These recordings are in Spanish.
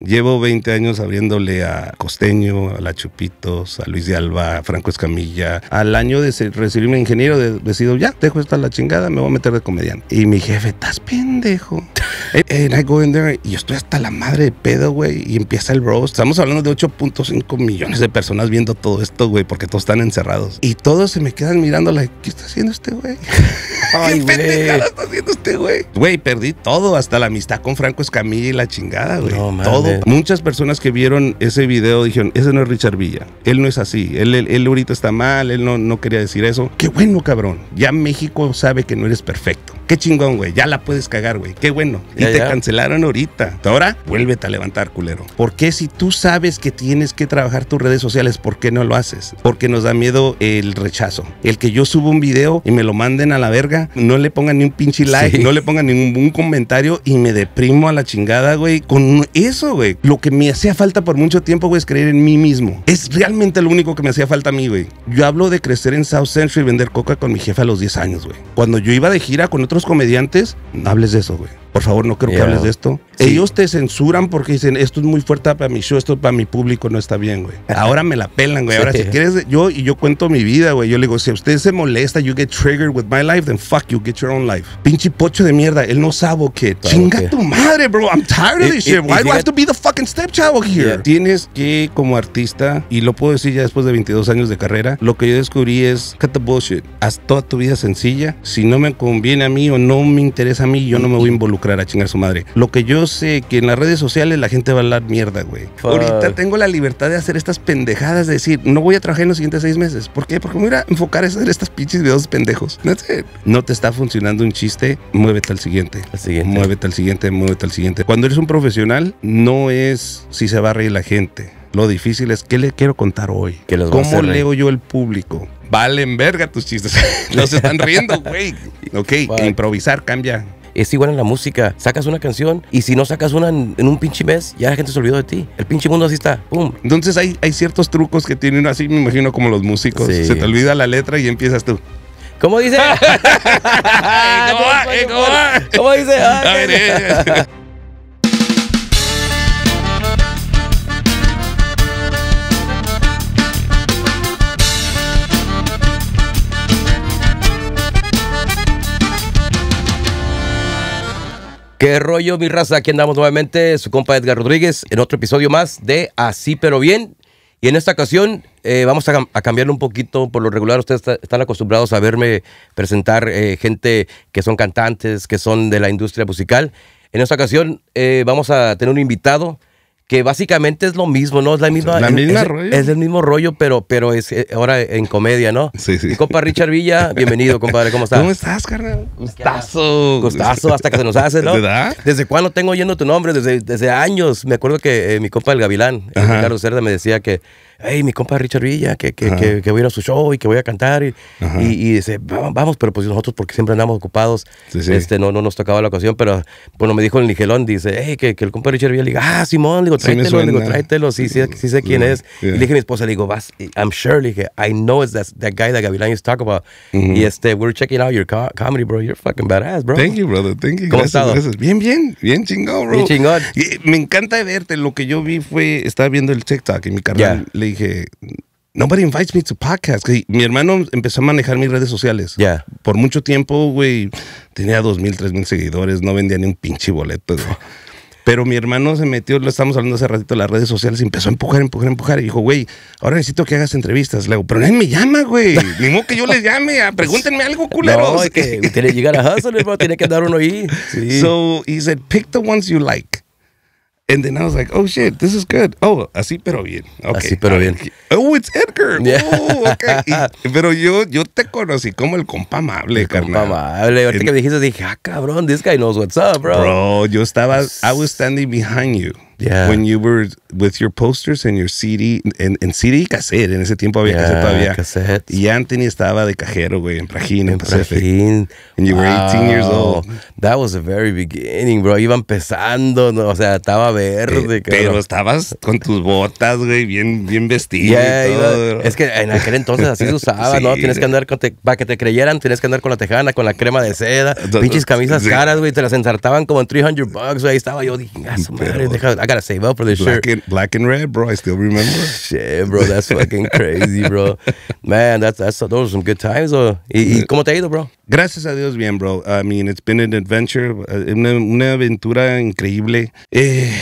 Llevo 20 años abriéndole a Costeño, a La Chupitos, a Luis de Alba, a Franco Escamilla. Al año de recibirme ingeniero, decido, ya, dejo esta la chingada, me voy a meter de comediante. Y mi jefe, estás pendejo. And eh, eh, I go in there y yo estoy hasta la madre de pedo, güey. Y empieza el roast. Estamos hablando de 8.5 millones de personas viendo todo esto, güey, porque todos están encerrados. Y todos se me quedan mirando, ¿qué está haciendo este güey? Ay, ¿Qué está haciendo este güey? Güey, perdí todo, hasta la amistad con Franco Escamilla y la chingada, güey. No, todo Muchas personas que vieron ese video dijeron, ese no es Richard Villa, él no es así, él, ahorita está mal, él no, no quería decir eso. Qué bueno, cabrón, ya México sabe que no eres perfecto. Qué chingón, güey, ya la puedes cagar, güey, qué bueno. y te cancelaron ahorita. Ahora, vuélvete a levantar, culero. ¿Por qué si tú sabes que tienes que trabajar tus redes sociales, por qué no lo haces? Porque nos da miedo el rechazo. El que yo subo un video y me lo manden a la verga, no le pongan ni un pinche like, no le pongan ningún comentario y me deprimo a la chingada, güey, con eso, lo que me hacía falta por mucho tiempo, es creer en mí mismo. Es realmente lo único que me hacía falta a mí, güey. Yo hablo de crecer en South Central y vender coca con mi jefe a los 10 años, güey. Cuando yo iba de gira con otros comediantes, no hables de eso, güey por favor, no creo que hables de esto. Ellos te censuran porque dicen, esto es muy fuerte para mi show, esto para mi público no está bien, güey. Ahora me la pelan, güey. Ahora si quieres, yo y yo cuento mi vida, güey. Yo le digo, si a usted se molesta, you get triggered with my life, then fuck you, get your own life. Pinche pocho de mierda, él no sabe qué. Chinga tu madre, bro. I'm tired of this shit. Why do I have to be the fucking stepchild here? Tienes que, como artista, y lo puedo decir ya después de 22 años de carrera, lo que yo descubrí es, cut the bullshit. Haz toda tu vida sencilla. Si no me conviene a mí o no me interesa a mí, yo no me voy a involucrar a chingar su madre. Lo que yo sé que en las redes sociales la gente va a hablar mierda, güey. Ahorita tengo la libertad de hacer estas pendejadas, de decir, no voy a trabajar en los siguientes seis meses. ¿Por qué? Porque me voy a enfocar a hacer estas pinches videos pendejos. No te está funcionando un chiste, muévete al siguiente. Al siguiente. Muévete al siguiente, muévete al siguiente. Cuando eres un profesional, no es si se va a reír la gente. Lo difícil es qué le quiero contar hoy. ¿Cómo leo yo el público? Valen verga tus chistes. Los están riendo, güey. Ok, improvisar cambia es igual en la música. Sacas una canción y si no sacas una en, un pinche mes, ya la gente se olvidó de ti. El pinche mundo así está. ¡Pum! Entonces hay, hay ciertos trucos que tienen así, me imagino, como los músicos. Se te olvida la letra y empiezas tú. ¿Cómo dice? ¿Cómo, dice? Ah, eh, eh. ¿Qué rollo, mi raza? Aquí andamos nuevamente, su compa Edgar Rodríguez, en otro episodio más de Así pero bien. Y en esta ocasión eh, vamos a, cambiarlo un poquito. Por lo regular, ustedes están acostumbrados a verme presentar eh, gente que son cantantes, que son de la industria musical. En esta ocasión eh, vamos a tener un invitado que básicamente es lo mismo, ¿no? Es la misma, es, el mismo rollo, pero, pero es eh, ahora en comedia, ¿no? Sí, sí. Mi compa Richard Villa, bienvenido, compadre, ¿cómo estás? ¿Cómo estás, carnal? Gustazo. Gustazo, hasta que se nos hace, ¿no? ¿Desde cuándo tengo oyendo tu nombre? Desde, desde años. Me acuerdo que eh, mi compa del Gavilán, Carlos Ricardo Cerda, me decía que hey, mi compa Richard Villa, que, que, que, voy a su show y que voy a cantar. Y, dice, vamos, pero pues nosotros porque siempre andamos ocupados, este no, no nos tocaba la ocasión, pero bueno, me dijo el nigelón, dice, hey, que, el compa Richard Villa, le ah, Simón, le digo, tráetelo, sí tráetelo, sí, sí, sé quién es. Y le dije a mi esposa, le digo, Vas, I'm sure, le dije, I know it's that, that guy that Gavilán used to talk about. Y este, we're checking out your comedy, bro, you're fucking badass, bro. Thank you, brother, thank you. gracias, Bien, bien, bien chingón, bro. Bien chingón. Eh, me encanta verte, lo que yo vi fue, estaba viendo el TikTok y mi carnal dije, nobody invites me to podcast. mi hermano empezó a manejar mis redes sociales. Ya. Por mucho tiempo, güey, tenía dos mil, tres mil seguidores, no vendía ni un pinche boleto. Pero mi hermano se metió, lo estamos hablando hace ratito, las redes sociales y empezó a empujar, empujar, empujar. Y dijo, güey, ahora necesito que hagas entrevistas. Le pero nadie me llama, güey. Ni modo que yo les llame, a, ah, pregúntenme algo, culeros. No, es que tiene que llegar a hustle, hermano, tiene que dar uno ahí. So he said, pick the ones you like. And then I was like, oh shit, this is good. Oh, así pero bien. Okay. Así pero ah, bien. Oh, it's Edgar. Yeah. Oh, okay. pero yo, yo te conocí como el compa amable, el carnal. Compa amable. Ahorita que me dijiste, dije, ah, cabrón, this guy knows what's up, bro. Bro, yo estaba, I was standing behind you. Yeah. When you were with your posters and your CD, and in CD y cassette, en ese tiempo había cassette Y Anthony estaba de cajero, güey, en Prajín, en, en you were 18 years old. That was the very beginning, bro. Iba empezando, o sea, estaba verde. Eh, pero estabas con tus botas, güey, bien, bien vestido y todo, Es que en aquel entonces así se usaba, ¿no? Tienes que andar con para que te creyeran, tienes que andar con la tejana, con la crema de seda, pinches camisas caras, güey, te las ensartaban como en 300 bucks, güey. Ahí estaba yo, dije, madre, I gotta save up for this shirt black and red, bro. I still remember. Shit, bro, that's fucking crazy, bro. Man, that's that's those are some good times. Bro. ¿Y, cómo te ha ido, bro? Gracias a Dios, bien, bro. I mean, it's been an adventure, eh, una, aventura increíble. Eh,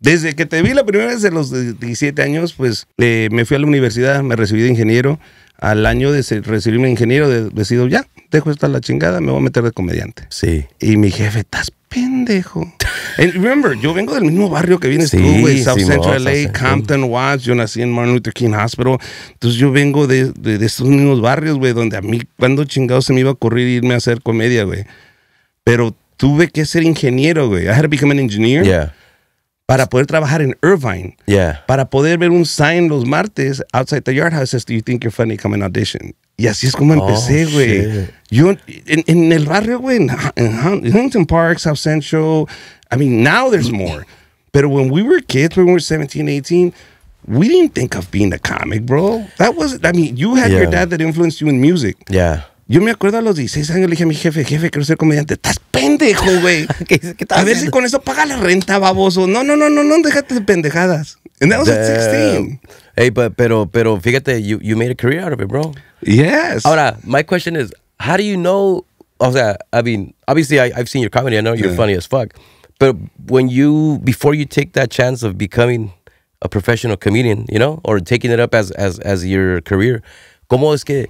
desde que te vi la primera vez en los 17 años, pues eh, me fui a la universidad, me recibí de ingeniero. Al año de recibirme ingeniero, decido ya, dejo esta la chingada, me voy a meter de comediante. Sí. Y mi jefe, estás pendejo. remember, yo vengo del mismo barrio que vienes tú, güey, South Central LA, Compton, Watts, yo nací en Martin Luther King Hospital. Entonces yo vengo de, de, estos mismos barrios, güey, donde a mí, cuando chingados se me iba a ocurrir irme a hacer comedia, güey. Pero tuve que ser ingeniero, güey. I had to become an engineer. para poder trabajar en Irvine. Yeah. Para poder ver un sign los martes outside the yard house says, "Do you think you're funny? Come and audition." Y así es como oh, empecé, güey. Oh, Yo en, en, el barrio, güey, en, en Huntington Park, South Central. I mean, now there's more. But when we were kids, when we were 17, 18, we didn't think of being a comic, bro. That was, I mean, you had yeah. your dad that influenced you in music. Yeah. Yo me acuerdo a los 16 años le dije a mi jefe, jefe, quiero ser comediante. Estás pendejo, güey. a ver si con eso paga la renta, baboso. No, no, no, no, no, déjate de pendejadas. And that was at 16. Hey, but, pero, pero fíjate, you, you made a career out of it, bro. Yes. Ahora, my question is, how do you know, o sea, I mean, obviously I, I've seen your comedy, I know you're funny as fuck, but when you, before you take that chance of becoming a professional comedian, you know, or taking it up as, as, as your career, ¿cómo es que...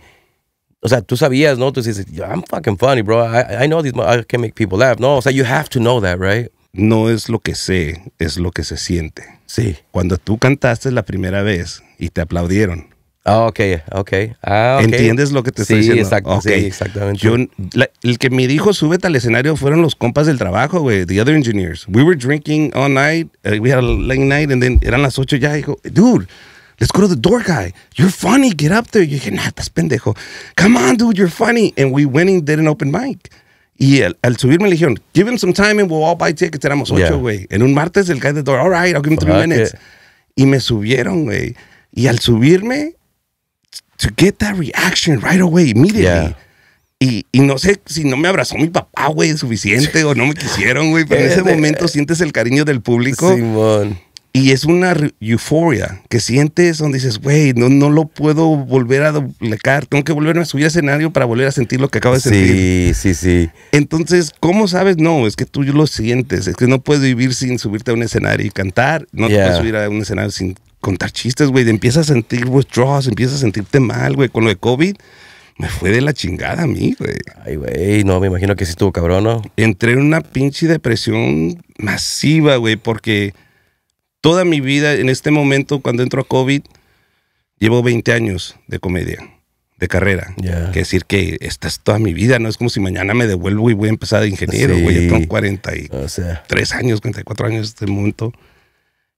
O sea, tú sabías, ¿no? Tú dices, I'm fucking funny, bro. I, I know this, I can make people laugh. No, o sea, you have to know that, right? No es lo que sé, es lo que se siente. Sí. Cuando tú cantaste la primera vez y te aplaudieron. Ah, okay, okay. Ah, okay. ¿Entiendes lo que te estoy diciendo? Exacto, okay. Sí, exactamente. Yo, el que me dijo, súbete al escenario, fueron los compas del trabajo, güey, the other engineers. We were drinking all night, eh, we had a late night, and then eran las 8 ya, dijo, dude let's go to the door guy. You're funny. Get up there. Yo dije, nah, estás pendejo. Come on, dude, you're funny. And we went and did an open mic. Y al subirme le dijeron, give him some time and we'll all buy tickets. Éramos ocho, güey. En un martes el guy de door, all right, I'll give him three minutes. Y me subieron, güey. Y al subirme, to get that reaction right away, immediately. Y, no sé si no me abrazó mi papá, güey, suficiente o no me quisieron, güey, pero en ese eh, momento eh. sientes el cariño del público. Simón. Y es una euforia que sientes donde dices, güey, no, no lo puedo volver a doblecar. tengo que volverme a subir a escenario para volver a sentir lo que acabo de sentir. Sí, sí, sí. Entonces, ¿cómo sabes? No, es que tú lo sientes, es que no puedes vivir sin subirte a un escenario y cantar, no te puedes subir a un escenario sin contar chistes, güey, empiezas a sentir withdrawals, empiezas a sentirte mal, güey, con lo de COVID me fue de la chingada a mí, güey. Ay, güey, no, me imagino que sí estuvo cabrón, ¿no? Entré en una pinche depresión masiva, güey, porque toda mi vida, en este momento, cuando entro a COVID, llevo 20 años de comedia, de carrera. Yeah. decir que esta es toda mi vida, no es como si mañana me devuelvo y voy a empezar de ingeniero, güey. Sí. Tengo 43 años, 44 años en este momento.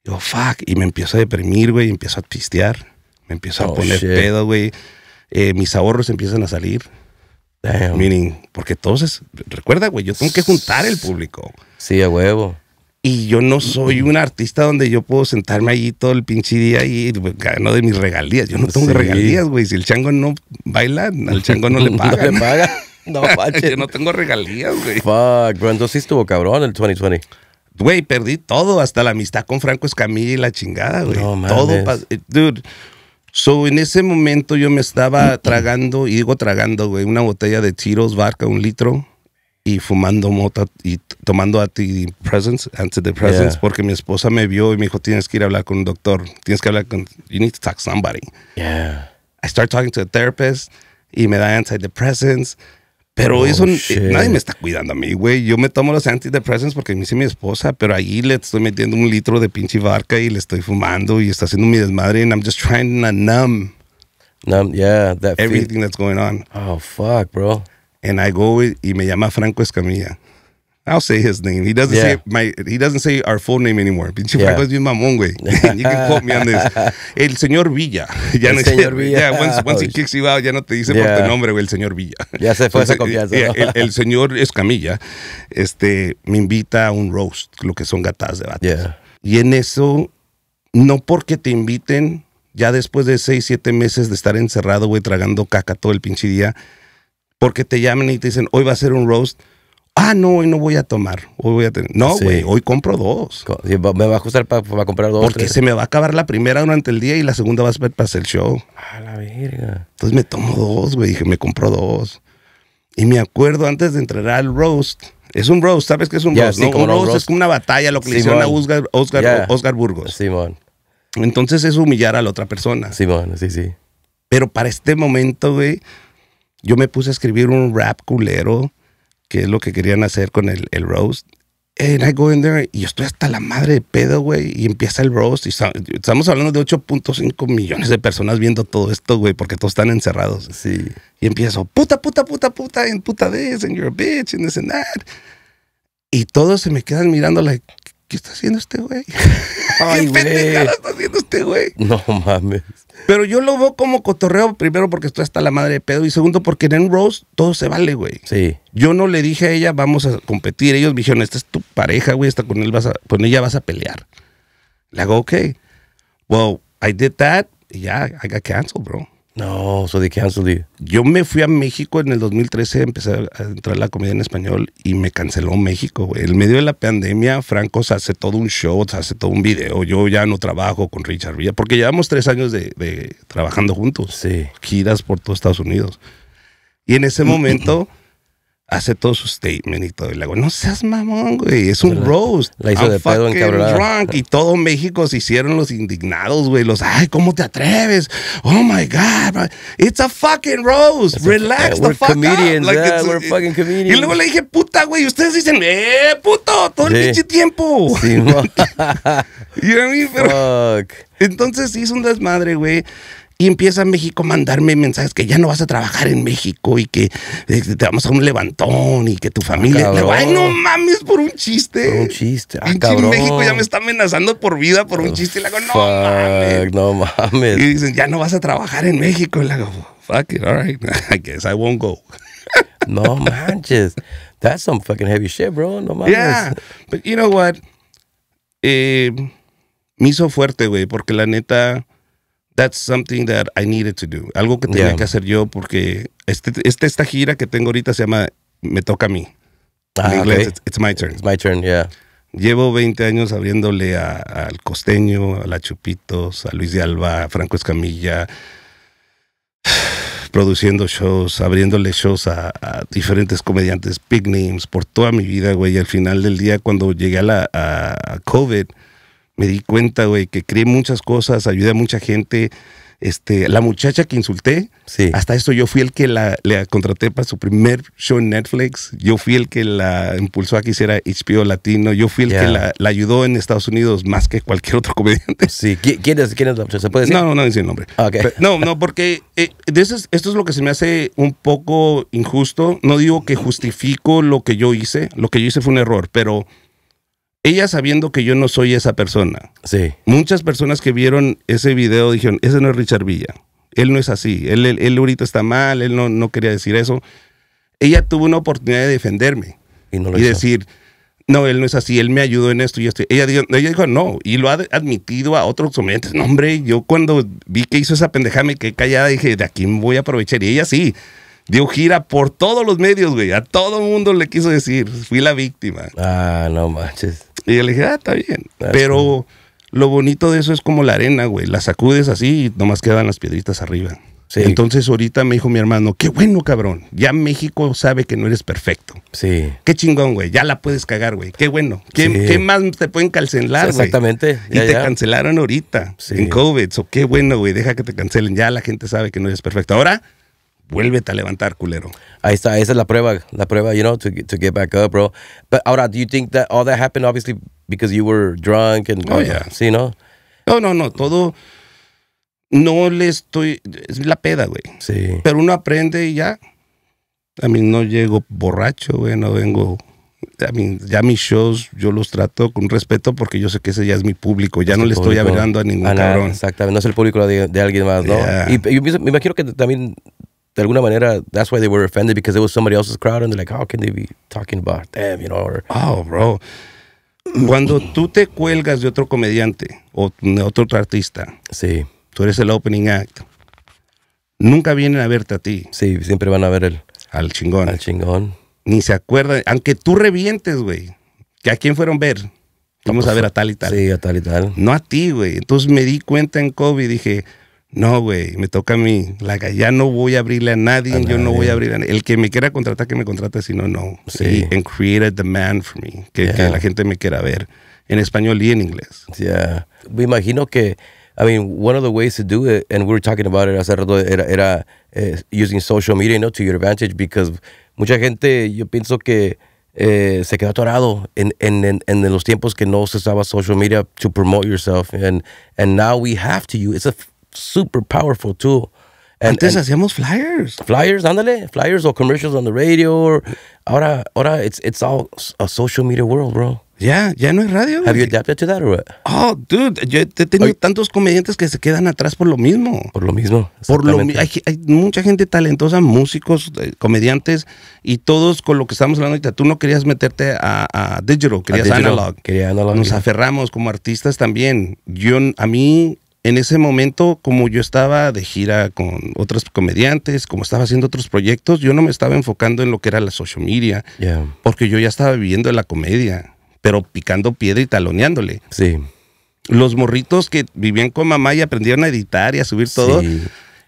Yo, fuck, y me empiezo a deprimir, güey, empiezo a pistear, me empiezo a oh, poner pedo, güey. Eh, mis ahorros empiezan a salir. Damn. porque entonces, recuerda, güey, yo tengo que juntar el público. Sí, a huevo. Y yo no soy un artista donde yo puedo sentarme ahí todo el pinche día y pues, ganar de mis regalías. Yo no tengo regalías, güey. Si el chango no baila, al chango no le paga. No le paga. No, yo no tengo regalías, güey. Fuck, bro. Entonces sí estuvo cabrón el 2020. Güey, perdí todo, hasta la amistad con Franco Escamilla y la chingada, güey. No, todo. Eh, dude. So, en ese momento yo me estaba tragando, y digo tragando, güey, una botella de tiros, barca, un litro y fumando mota y tomando antidepressants, antidepressants porque mi esposa me vio y me dijo, tienes que ir a hablar con un doctor, tienes que hablar con, you need to talk to somebody. Yeah. I start talking to a therapist y me da antidepressants, pero eso oh, nadie me está cuidando a mí, güey. Yo me tomo los antidepressants porque me hice mi esposa, pero ahí le estoy metiendo un litro de pinche barca y le estoy fumando y está haciendo mi desmadre and I'm just trying to numb. Numb, yeah, that everything that's going on. Oh fuck, bro and I go y me llama Franco Escamilla. I'll say his name. He doesn't say my. He doesn't say our full name anymore. Pinche Franco es mamón, güey. you can call me on El señor Villa. Ya el no señor Villa. once, oh, he kicks you out, ya no te dice por tu nombre, güey. El señor Villa. Ya se fue esa confianza. Eh, el, señor Escamilla, este, me invita a un roast, lo que son gatas de vatos. Y en eso, no porque te inviten, ya después de seis, siete meses de estar encerrado, güey, tragando caca todo el pinche día porque te llaman y te dicen, hoy va a ser un roast. Ah, no, hoy no voy a tomar. Hoy voy a tener. No, güey, hoy compro dos. Me va a ajustar para comprar dos. Porque se me va a acabar la primera durante el día y la segunda va a ser para hacer el show. Ah, la verga. Entonces me tomo dos, güey. Dije, me compro dos. Y me acuerdo antes de entrar al roast. Es un roast, ¿sabes qué es un roast? un roast, es como una batalla, lo que le hicieron a Oscar, Burgos. Simón. Entonces es humillar a la otra persona. Simón, sí, sí. Pero para este momento, güey yo me puse a escribir un rap culero, que es lo que querían hacer con el, el roast. And I go in there y yo estoy hasta la madre de pedo, güey. Y empieza el roast. Y estamos hablando de 8.5 millones de personas viendo todo esto, güey, porque todos están encerrados. Sí. Y empiezo, puta, puta, puta, puta, en puta this, and you're a bitch, and this and that. Y todos se me quedan mirando, like, ¿qué está haciendo este güey? Ay, ¿Qué está haciendo este güey? No mames. Pero yo lo veo como cotorreo, primero porque estoy hasta la madre de pedo, y segundo porque en Rose todo se vale, güey. Sí. Yo no le dije a ella, vamos a competir. Ellos me dijeron, esta es tu pareja, güey, está con, él vas a, con ella vas a pelear. Le hago, ok. Well, I did that, y ya, I got canceled, bro. No, so they canceled Yo me fui a México en el 2013, empecé a entrar la comedia en español y me canceló México. En medio de la pandemia, Franco se hace todo un show, se hace todo un video. Yo ya no trabajo con Richard Villa, porque llevamos tres años de, trabajando juntos. Sí. Giras por todo Estados Unidos. Y en ese momento hace todo su statement y todo. Y le digo, no seas mamón, güey, es un rose, roast. La hizo I'm de pedo drunk. Y todo México se hicieron los indignados, güey. Los, ay, ¿cómo te atreves? Oh my God, it's a fucking roast. Relax the we're fuck comedians, up. we're fucking comedians. Y luego le dije, puta, güey, ustedes dicen, eh, puto, todo el pinche tiempo. you know what I mean? fuck. Entonces hizo un desmadre, güey y empieza México a mandarme mensajes que ya no vas a trabajar en México y que eh, te vamos a un levantón y que tu familia. Ay, no mames, por un chiste. Por un chiste. Ah, México ya me está amenazando por vida por un oh, chiste. Y le hago, no mames. No mames. Y dicen, ya no vas a trabajar en México. fuck it, all right. I guess I won't go. no manches. That's some fucking heavy shit, bro. No mames. Yeah. But you know what? Eh, me hizo fuerte, güey, porque la neta that's something that I needed to do. Algo que tenía que hacer yo porque este, este, esta gira que tengo ahorita se llama Me toca a mí. Ah, it's, my turn. It's my turn, yeah. Llevo 20 años abriéndole al Costeño, a la Chupitos, a Luis de Alba, a Franco Escamilla, produciendo shows, abriéndole shows a, diferentes comediantes, big names, por toda mi vida, güey. Y al final del día, cuando llegué a, la, COVID, me di cuenta, güey, que creé muchas cosas, ayudé a mucha gente. Este, la muchacha que insulté, sí. hasta esto yo fui el que la, contraté para su primer show en Netflix, yo fui el que la impulsó a que hiciera HBO Latino, yo fui el que la, ayudó en Estados Unidos más que cualquier otro comediante. Sí, ¿quién es, la muchacha? ¿Se puede decir? No, no, no el nombre. Ah, no, no, porque eh, esto es lo que se me hace un poco injusto. No digo que justifico lo que yo hice, lo que yo hice fue un error, pero ella sabiendo que yo no soy esa persona. Sí. Muchas personas que vieron ese video dijeron, ese no es Richard Villa. Él no es así. Él, él, ahorita está mal, él no, no quería decir eso. Ella tuvo una oportunidad de defenderme y, no y decir, no, él no es así, él me ayudó en esto y Ella dijo, no, y lo ha admitido a otros comediantes. No, hombre, yo cuando vi que hizo esa pendejada me quedé callada dije, de aquí me voy a aprovechar. Y ella sí, dio gira por todos los medios, güey. A todo mundo le quiso decir, fui la víctima. Ah, no manches. Y yo le dije, ah, está bien. Ah, Pero lo bonito de eso es como la arena, güey. La sacudes así y nomás quedan las piedritas arriba. Entonces ahorita me dijo mi hermano, qué bueno, cabrón. Ya México sabe que no eres perfecto. Sí. Qué chingón, güey. Ya la puedes cagar, güey. Qué bueno. ¿Qué, más te pueden cancelar, Exactamente. y te cancelaron ahorita en COVID. O qué bueno, güey. Deja que te cancelen. Ya la gente sabe que no eres perfecto. Ahora vuélvete a levantar, culero. Ahí está, esa es la prueba, la prueba, you know, to, to get back up, bro. But ahora, do you think that all that happened obviously because you were drunk and oh, yeah. sí, ¿no? No, no, no, todo no le estoy es la peda, güey. Sí. Pero uno aprende y ya. A mí no llego borracho, güey, no vengo a mí, ya mis shows yo los trato con respeto porque yo sé que ese ya es mi público, ya no le estoy avergando a ningún cabrón. Exactamente, no es el público de, alguien más, ¿no? Y, y, me imagino que también de alguna manera, that's why they were offended because it was somebody else's crowd and they're like, how can they be talking about them, you know? oh, bro. Cuando tú te cuelgas de otro comediante o de otro artista, sí. tú eres el opening act, nunca vienen a verte a ti. Sí, siempre van a ver el, al chingón. Al chingón. Ni se acuerdan, aunque tú revientes, güey, que a quién fueron ver. Vamos pues, a ver a tal y tal. Sí, a tal y tal. No a ti, güey. Entonces me di cuenta en COVID y dije, no, güey, me toca a mí. ya no voy a abrirle a nadie, yo no voy a abrir a nadie. El que me quiera contratar, que me contrate, si no, no. Sí. Y, create a demand for me, que, la gente me quiera ver en español y en inglés. Yeah. Me imagino que, I mean, one of the ways to do it, and we were talking about it hace rato, era, eh, using social media, no, to your advantage, because mucha gente, yo pienso que eh, se quedó atorado en, en, en, en los tiempos que no se usaba social media to promote yourself, and, and now we have to use, it super powerful tool. And, Antes hacíamos flyers. Flyers, ándale, flyers o commercials on the radio. ahora, ahora it's it's all a social media world, bro. Ya, ya no es radio. Have you adapted to that Oh, dude, yo he tenido tantos comediantes que se quedan atrás por lo mismo. Por lo mismo. Por lo hay, hay mucha gente talentosa, músicos, eh, comediantes y todos con lo que estamos hablando ahorita. Tú no querías meterte a, a digital, querías analog. analog. Nos aferramos como artistas también. Yo a mí en ese momento, como yo estaba de gira con otros comediantes, como estaba haciendo otros proyectos, yo no me estaba enfocando en lo que era la social media, porque yo ya estaba viviendo la comedia, pero picando piedra y taloneándole. Sí. Los morritos que vivían con mamá y aprendieron a editar y a subir todo,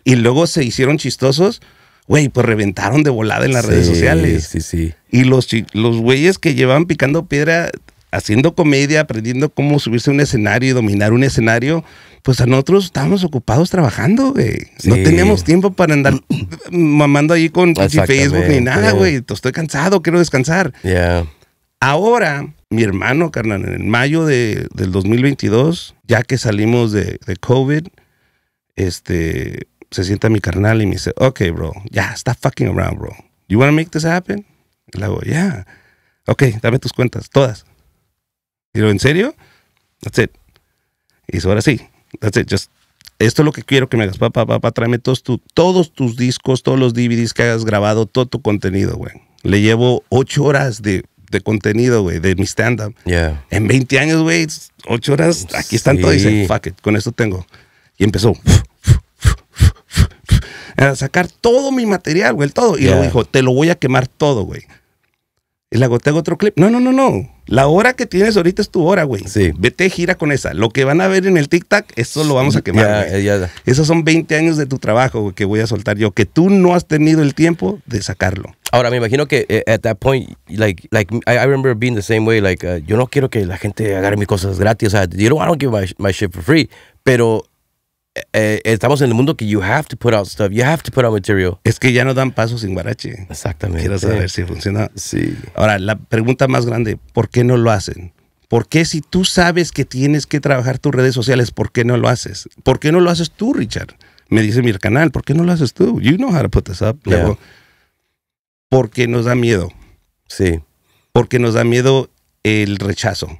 y luego se hicieron chistosos, güey, pues reventaron de volada en las redes sociales. Sí, sí. Y los, los güeyes que llevaban picando piedra, haciendo comedia, aprendiendo cómo subirse a un escenario y dominar un escenario, pues a nosotros estábamos ocupados trabajando, güey. No teníamos tiempo para andar mamando ahí con Facebook ni nada, güey. Estoy cansado, quiero descansar. Ahora, mi hermano, carnal, en mayo de, del 2022, ya que salimos de, COVID, este, se sienta mi carnal y me dice, ok, bro, ya, está fucking around, bro. You wanna make this happen? le hago, yeah. Ok, dame tus cuentas, todas. Y ¿en serio? That's it. Y ahora sí, That's esto es lo que quiero que me hagas, papá, papá, tráeme todos, todos tus discos, todos los DVDs que hayas grabado, todo tu contenido, güey. Le llevo ocho horas de, de contenido, güey, de mi stand-up. En 20 años, güey, ocho horas, aquí están todos. Dice, fuck it, con esto tengo. Y empezó a sacar todo mi material, güey, todo. Y luego dijo, te lo voy a quemar todo, güey la la otro clip. No, no, no, no. La hora que tienes ahorita es tu hora, güey. Sí. Vete, gira con esa. Lo que van a ver en el TikTok, eso lo vamos a quemar. Ya, ya, ya. Esos son 20 años de tu trabajo que voy a soltar yo, que tú no has tenido el tiempo de sacarlo. Ahora, me imagino que eh, at that point, like, like I, remember being the same way, like, uh, yo no quiero que la gente agarre mis cosas gratis. O sea, you know, I don't give my shit for free. Pero eh, eh, estamos en el mundo que you have to put out stuff, you have to put out material. Es que ya no dan paso sin guarache. Exactamente. Quiero saber si funciona. Sí. Ahora, la pregunta más grande, ¿por qué no lo hacen? ¿Por qué si tú sabes que tienes que trabajar tus redes sociales, por qué no lo haces? ¿Por qué no lo haces tú, Richard? Me dice mi canal, ¿por qué no lo haces tú? You know how to put this up. porque nos da miedo. Sí. Porque nos da miedo el rechazo.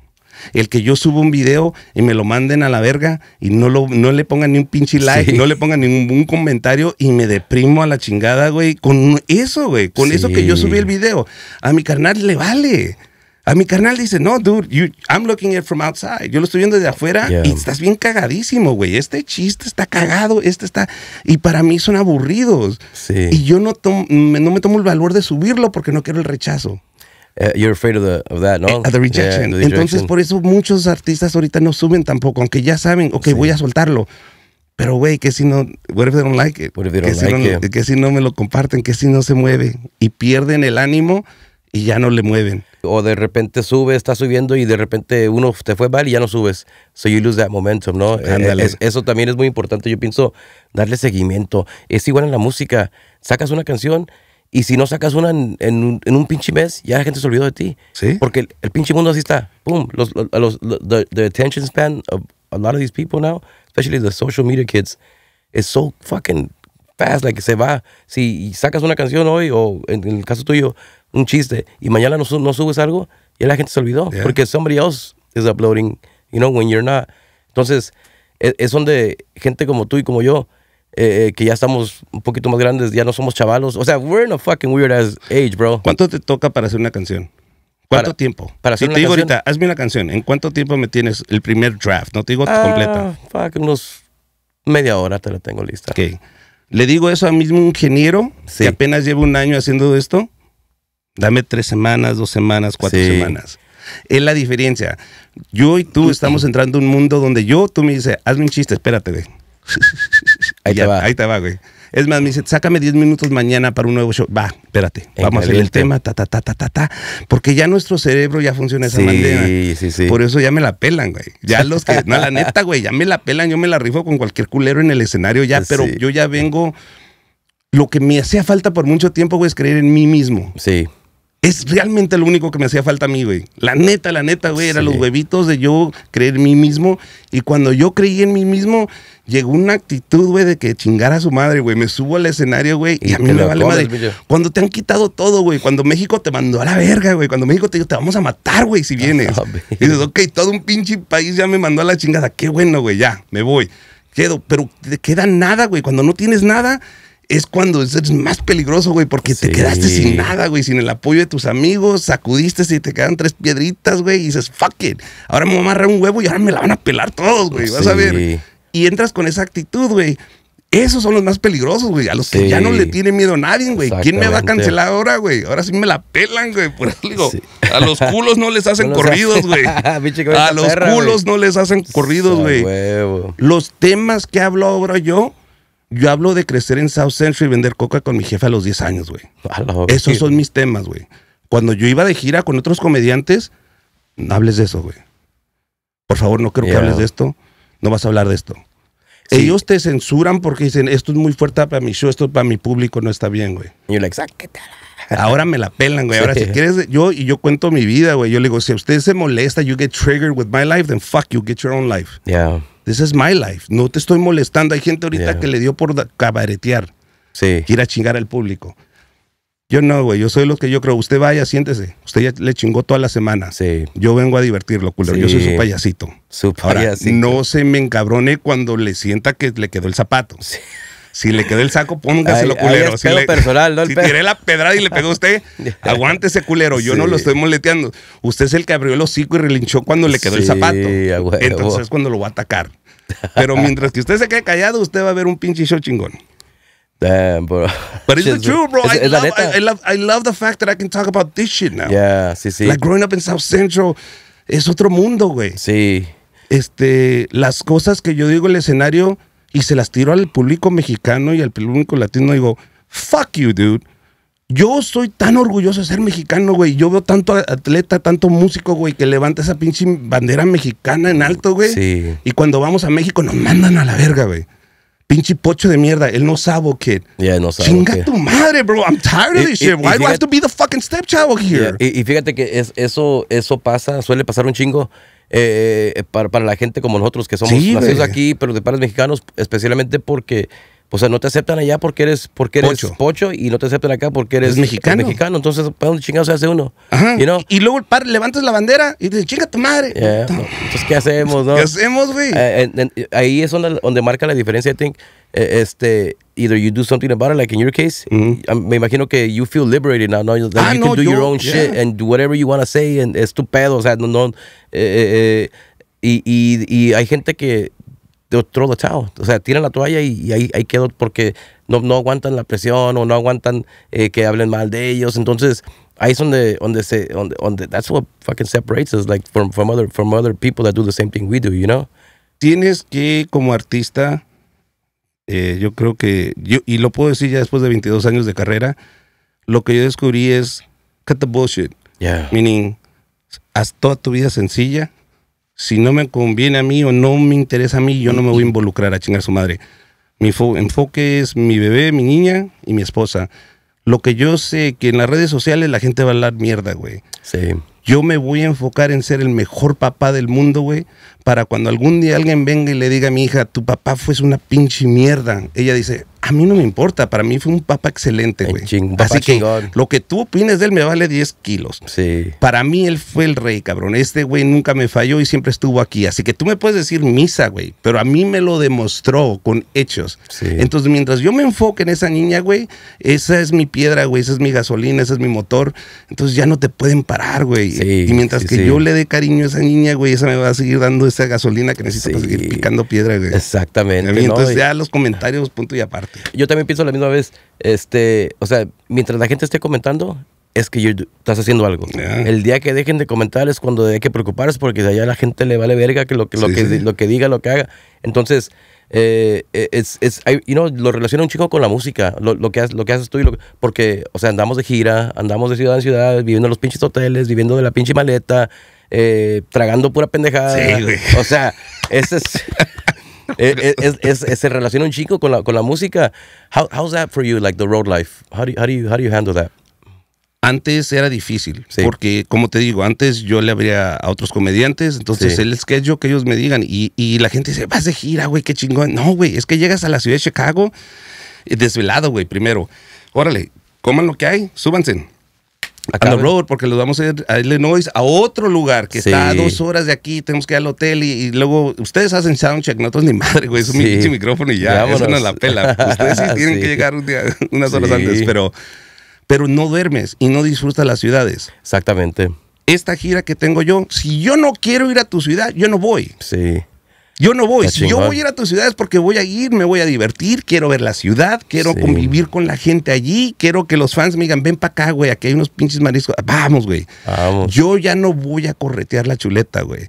El que yo subo un video y me lo manden a la verga y no, lo, no le pongan ni un pinche like, no le pongan ningún comentario y me deprimo a la chingada, güey. Con eso, güey. Con eso que yo subí el video. A mi carnal le vale. A mi carnal dice, no, dude, you, I'm looking at it from outside. Yo lo estoy viendo desde afuera y estás bien cagadísimo, güey. Este chiste está cagado, este está... Y para mí son aburridos. Y yo no, no me tomo el valor de subirlo porque no quiero el rechazo. Eh, you're afraid of, the, of that, ¿no? Eh, the rejection. Entonces, por eso muchos artistas ahorita no suben tampoco, aunque ya saben, ok, voy a soltarlo. Pero, güey, que si no, what like que, si no, me lo comparten, que si no se mueve. Y pierden el ánimo y ya no le mueven. O de repente sube, está subiendo y de repente uno te fue mal y ya no subes. So you lose that momentum, ¿no? Eh, eso también es muy importante. Yo pienso darle seguimiento. Es igual en la música. Sacas una canción y si no sacas una en, en, un, pinche mes, ya la gente se olvidó de ti. Sí. Porque el, pinche mundo así está. Boom. Los, los, los the, attention span of a lot of these people now, especially the social media kids, is so fucking fast. Like, se va. Si sacas una canción hoy, o en, el caso tuyo, un chiste, y mañana no, subes algo, ya la gente se olvidó. Porque somebody else is uploading, you know, when you're not. Entonces, e, es donde gente como tú y como yo eh, eh, que ya estamos un poquito más grandes, ya no somos chavalos. O sea, we're in a fucking weird ass age, bro. ¿Cuánto te toca para hacer una canción? ¿Cuánto tiempo? Para hacer te digo ahorita, hazme una canción. ¿En cuánto tiempo me tienes el primer draft? No te digo completa ah, completa. Fuck, unos media hora te la tengo lista. Ok. Le digo eso a mismo ingeniero que apenas lleva un año haciendo esto. Dame tres semanas, dos semanas, cuatro semanas. Es la diferencia. Yo y tú mm. estamos entrando en un mundo donde yo, tú me dices, hazme un chiste, espérate. Ahí te va. Ahí te va, güey. Es más, me dice, sácame 10 minutos mañana para un nuevo show. Va, espérate, vamos a hacer el tema, ta, ta, ta, ta, ta, Porque ya nuestro cerebro ya funciona de esa manera. Sí, sí. Por eso ya me la pelan, güey. Ya los que, no, la neta, güey, ya me la pelan, yo me la rifo con cualquier culero en el escenario ya, pero yo ya vengo. Lo que me hacía falta por mucho tiempo, güey, es creer en mí mismo. Sí es realmente lo único que me hacía falta a mí, güey. La neta, la neta, güey, los huevitos de yo creer en mí mismo. Y cuando yo creí en mí mismo, llegó una actitud, güey, de que chingara su madre, güey. Me subo al escenario, güey, y, a mí me vale madre. Cuando te han quitado todo, güey, cuando México te mandó a la verga, güey, cuando México te dijo, te vamos a matar, güey, si vienes. y dices, ok, todo un pinche país ya me mandó a la chingada. Qué bueno, güey, ya, me voy. Quedo, pero te queda nada, güey. Cuando no tienes nada, es cuando eres más peligroso, güey, porque te quedaste sin nada, güey, sin el apoyo de tus amigos, sacudiste y te quedan tres piedritas, güey, y dices, fuck it, ahora me voy a amarrar un huevo y ahora me la van a pelar todos, güey, vas a ver. Y entras con esa actitud, güey. Esos son los más peligrosos, güey. A los que ya no le tiene miedo a nadie, güey. ¿Quién me va a cancelar ahora, güey? Ahora sí me la pelan, güey. Por algo. a los culos no les hacen corridos, güey. Ah, a los culos no les hacen corridos, güey. Los temas que hablo ahora yo yo hablo de crecer en South Central y vender coca con mi jefe a los 10 años, güey. Esos son mis temas, güey. Cuando yo iba de gira con otros comediantes, no hables de eso, güey. Por favor, no creo que hables de esto. No vas a hablar de esto. Ellos te censuran porque dicen, esto es muy fuerte para mi show, esto para mi público no está bien, güey. Y Ahora me la pelan, güey. Ahora, si quieres, yo, y yo cuento mi vida, güey. Yo le digo, si a usted se molesta, you get triggered with my life, then fuck you, get your own life. Yeah. This is my life. No te estoy molestando. Hay gente ahorita que le dio por cabaretear. Sí. Ir a chingar al público. Yo no, güey. Yo soy lo que yo creo. Usted vaya, siéntese. Usted ya le chingó toda la semana. Sí. Yo vengo a divertirlo, culero. Yo soy su payasito. Su payasito. no se me encabrone cuando le sienta que le quedó el zapato. Sí. Si le quedó el saco, póngaselo, lo culero. si, le, si tiré la pedrada y le pegó a usted, aguántese, culero. Yo no lo estoy moleteando. Usted es el que abrió el hocico y relinchó cuando le quedó el zapato. Entonces es cuando lo va a atacar. Pero mientras que usted se quede callado, usted va a ver un pinche show chingón. Damn, bro. But it's the bro. I, love, the fact that I can talk about this shit now. Yeah, sí, sí. Like growing up in South Central es otro mundo, güey. Sí. Este, las cosas que yo digo en el escenario y se las tiró al público mexicano y al público latino. Digo, fuck you, dude. Yo soy tan orgulloso de ser mexicano, güey. Yo veo tanto atleta, tanto músico, güey, que levanta esa pinche bandera mexicana en alto, güey. Y cuando vamos a México nos mandan a la verga, güey. Pinche pocho de mierda. Él no sabe, kid. Yeah, no sabe. Chinga tu madre, bro. I'm tired of this shit. Why do I have to be the fucking stepchild here? Y, fíjate que eso, eso pasa, suele pasar un chingo eh, eh, para, para, la gente como nosotros que somos nacidos aquí, pero de padres mexicanos, especialmente porque, pues, o sea, no te aceptan allá porque eres, porque eres pocho, y no te aceptan acá porque eres, mexicano. mexicano. Entonces, ¿para dónde chingados se hace uno? Y luego el par levantas la bandera y dices, chinga tu madre. Entonces, ¿qué hacemos, no? ¿Qué hacemos, güey? Eh, ahí es donde, donde marca la diferencia, I think e, este either you do something about it, like in your case, mm-hmm. um, me imagino que you feel liberated now, ah, ¿no? you can do your own shit and do whatever you want to say, and es tu o sea, no, no eh, eh, eh, y, hay gente que throw the towel, o sea, tiran la toalla y, ahí, ahí porque no, no aguantan la presión o no aguantan que hablen mal de ellos, entonces ahí es donde donde se donde, donde that's what fucking separates us like from from other from other people that do the same thing we do, you know. Tienes que como artista eh, yo creo que, yo, y lo puedo decir ya después de 22 años de carrera, lo que yo descubrí es cut the bullshit. Meaning, haz toda tu vida sencilla. Si no me conviene a mí o no me interesa a mí, yo no me voy a involucrar a chingar su madre. Mi enfoque es mi bebé, mi niña y mi esposa. Lo que yo sé que en las redes sociales la gente va a hablar mierda, güey. Sí. Yo me voy a enfocar en ser el mejor papá del mundo, güey, para cuando algún día alguien venga y le diga a mi hija, tu papá fue una pinche mierda, ella dice, a mí no me importa, para mí fue un papá excelente, eh, güey. Así que lo que tú opines de él me vale 10 kilos. Sí. Para mí él fue el rey, cabrón. Este güey nunca me falló y siempre estuvo aquí. Así que tú me puedes decir misa, güey, pero a mí me lo demostró con hechos. Sí. Entonces, mientras yo me enfoque en esa niña, güey, esa es mi piedra, güey, esa es mi gasolina, ese es mi motor. Entonces ya no te pueden parar, güey. y mientras que yo le dé cariño a esa niña, güey, esa me va a seguir dando ese gasolina que necesita para seguir picando piedra, Exactamente. entonces ya los comentarios, punto y aparte. Yo también pienso la misma vez, este, o sea, mientras la gente esté comentando, es que estás haciendo algo. El día que dejen de comentar es cuando hay que preocuparse porque allá la gente le vale verga que lo que, lo, que diga, lo que haga. Entonces, eh, e, es, es you know, lo relaciona un chico con la música, lo, lo que, lo que haces tú y lo, porque, o sea, andamos de gira, andamos de ciudad en ciudad, viviendo en los pinches hoteles, viviendo de la pinche maleta, eh, tragando pura pendejada. O sea, ese eh, eh, es. se relaciona un chico con la, con la música. How, how's that for you, like the road life? How do how do you, how do you handle that? Antes era difícil, porque como te digo, antes yo le abría a otros comediantes, entonces el sketch yo que ellos me digan y, y la gente dice, vas de gira, güey, qué chingón. No, güey, es que llegas a la ciudad de Chicago desvelado, güey, primero. Órale, coman lo que hay, súbanse. Acá Road, porque los vamos a ir a Illinois, a otro lugar que está a dos horas de aquí, tenemos que ir al hotel y, luego ustedes hacen soundcheck, nosotros ni madre, güey, es un pinche micrófono y ya, Vámonos. eso la pela. Ustedes sí tienen que llegar un día, unas horas antes, pero, pero no duermes y no disfrutas las ciudades. Exactamente. Esta gira que tengo yo, si yo no quiero ir a tu ciudad, yo no voy. Sí. Yo no voy. Si yo voy a ir a tu ciudad es porque voy a ir, me voy a divertir, quiero ver la ciudad, quiero convivir con la gente allí, quiero que los fans me digan, ven para acá, güey, aquí hay unos pinches mariscos. Vamos, güey. Vamos. Yo ya no voy a corretear la chuleta, güey.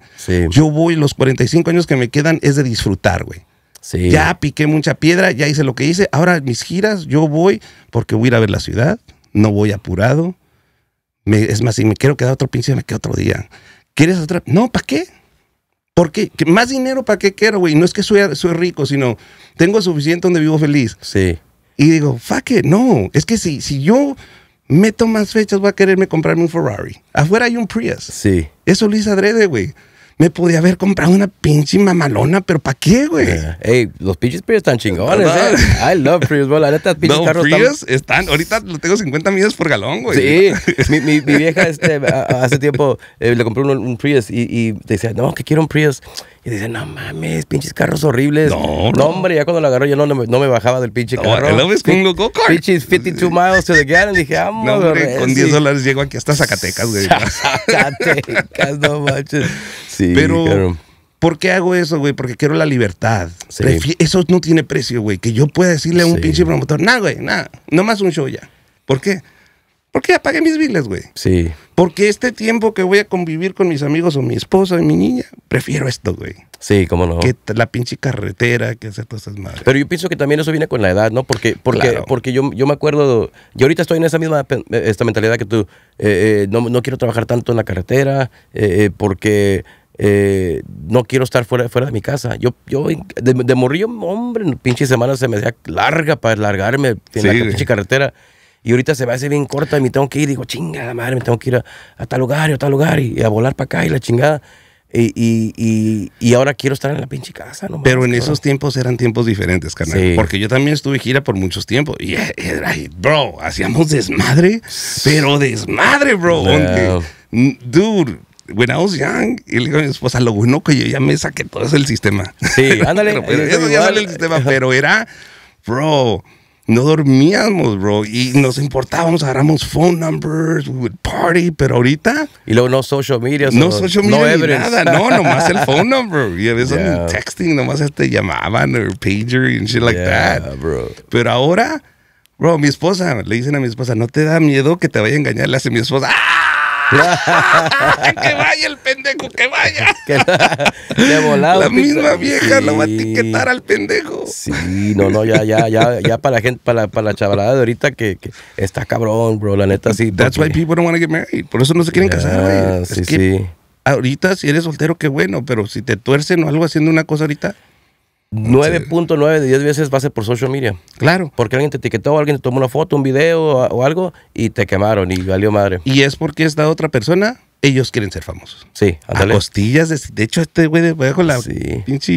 Yo voy, los 45 años que me quedan es de disfrutar, güey. Sí. Ya piqué mucha piedra, ya hice lo que hice. Ahora mis giras, yo voy porque voy a ir a ver la ciudad, no voy apurado. Me, es más, si me quiero quedar otro pinche, me quedo otro día. ¿Quieres otra? No, ¿para qué? ¿Por qué? ¿Más dinero para qué quiero, güey? No es que soy, rico, sino tengo suficiente donde vivo feliz. Sí. Y digo, fuck it, no. Es que si, si yo meto más fechas, voy a quererme comprarme un Ferrari. Afuera hay un Prius. Sí. Eso lo hice adrede, güey me podía haber comprado una pinche mamalona, pero ¿para qué, güey? Eh. Ey, los pinches Prius están chingones, ¿eh? I love Prius, güey. La neta, pinches no, carros Prius están... Ahorita lo tengo 50 millas por galón, güey. Sí. mi, vieja este, hace tiempo eh, le compré un, Prius y, decía, no, que quiero un Prius. Y dice, no mames, pinches carros horribles. No, no hombre, ya cuando lo agarró yo no, me, bajaba del pinche carro. No, ves con go Pinches 52 miles to the gallon. Dije, vamos, no, hombre, con 10 dólares llego aquí hasta Zacatecas, güey. Zacatecas, no manches. Pero, ¿por qué hago eso, güey? Porque quiero la libertad. Eso no tiene precio, güey. Que yo pueda decirle a un pinche promotor, nada, güey, nada, No más un show ya. ¿Por qué? Porque ya mis biles, güey. Sí. Porque este tiempo que voy a convivir con mis amigos o mi esposa y mi niña, prefiero esto, güey. Sí, cómo no. Que la pinche carretera, que hacer todas esas madres. Pero yo pienso que también eso viene con la edad, ¿no? Porque, porque, porque yo, yo me acuerdo, yo ahorita estoy en esa misma esta mentalidad que tú, eh, eh, no, quiero trabajar tanto en la carretera, eh, porque eh, no quiero estar fuera, fuera de mi casa. Yo, yo de, morrillo, hombre, pinche semana se me hacía larga para largarme en la pinche carretera. Y ahorita se me hace bien corta y me tengo que ir. Digo, chingada madre, me tengo que ir a, tal lugar y a tal lugar y, a volar para acá y la chingada. Y, y, y, ahora quiero estar en la pinche casa. No Pero en esos tiempos eran tiempos diferentes, carnal. Porque yo también estuve gira por muchos tiempos. Eh, y, bro, hacíamos desmadre, pero desmadre, bro. Dude, when I was young, y le digo a mi esposa, lo bueno que yo ya me saqué todo es el sistema. Sí, ándale. pero, sistema, pero era, bro, no dormíamos, bro, y nos importábamos, agarramos phone numbers, we would party, pero ahorita... Y luego no social media. No social media no ni nada, no, nomás el phone number. Y a veces yeah. texting, nomás te este, llamaban, el pager, y shit like that. Bro. Pero ahora, bro, mi esposa, le dicen a mi esposa, ¿no te da miedo que te vaya a engañar? Le hace mi esposa, ¡ah! que vaya el pendejo, que vaya. La misma vieja lo va a etiquetar al pendejo. Sí, no, no, ya, ya, ya, ya para la gente, para, para la chavalada de ahorita que, que, está cabrón, bro. La neta sí. That's why people don't want to get married. Por eso no se quieren casar, güey. Sí, que sí. Ahorita, si eres soltero, qué bueno, pero si te tuercen o algo haciendo una cosa ahorita, 9.9 de 10 veces va a ser por social media. Claro. Porque alguien te etiquetó, alguien te tomó una foto, un video o, algo y te quemaron y valió madre. Y es porque esta otra persona ellos quieren ser famosos. Sí, A costillas. De, hecho, este güey de, con la pinche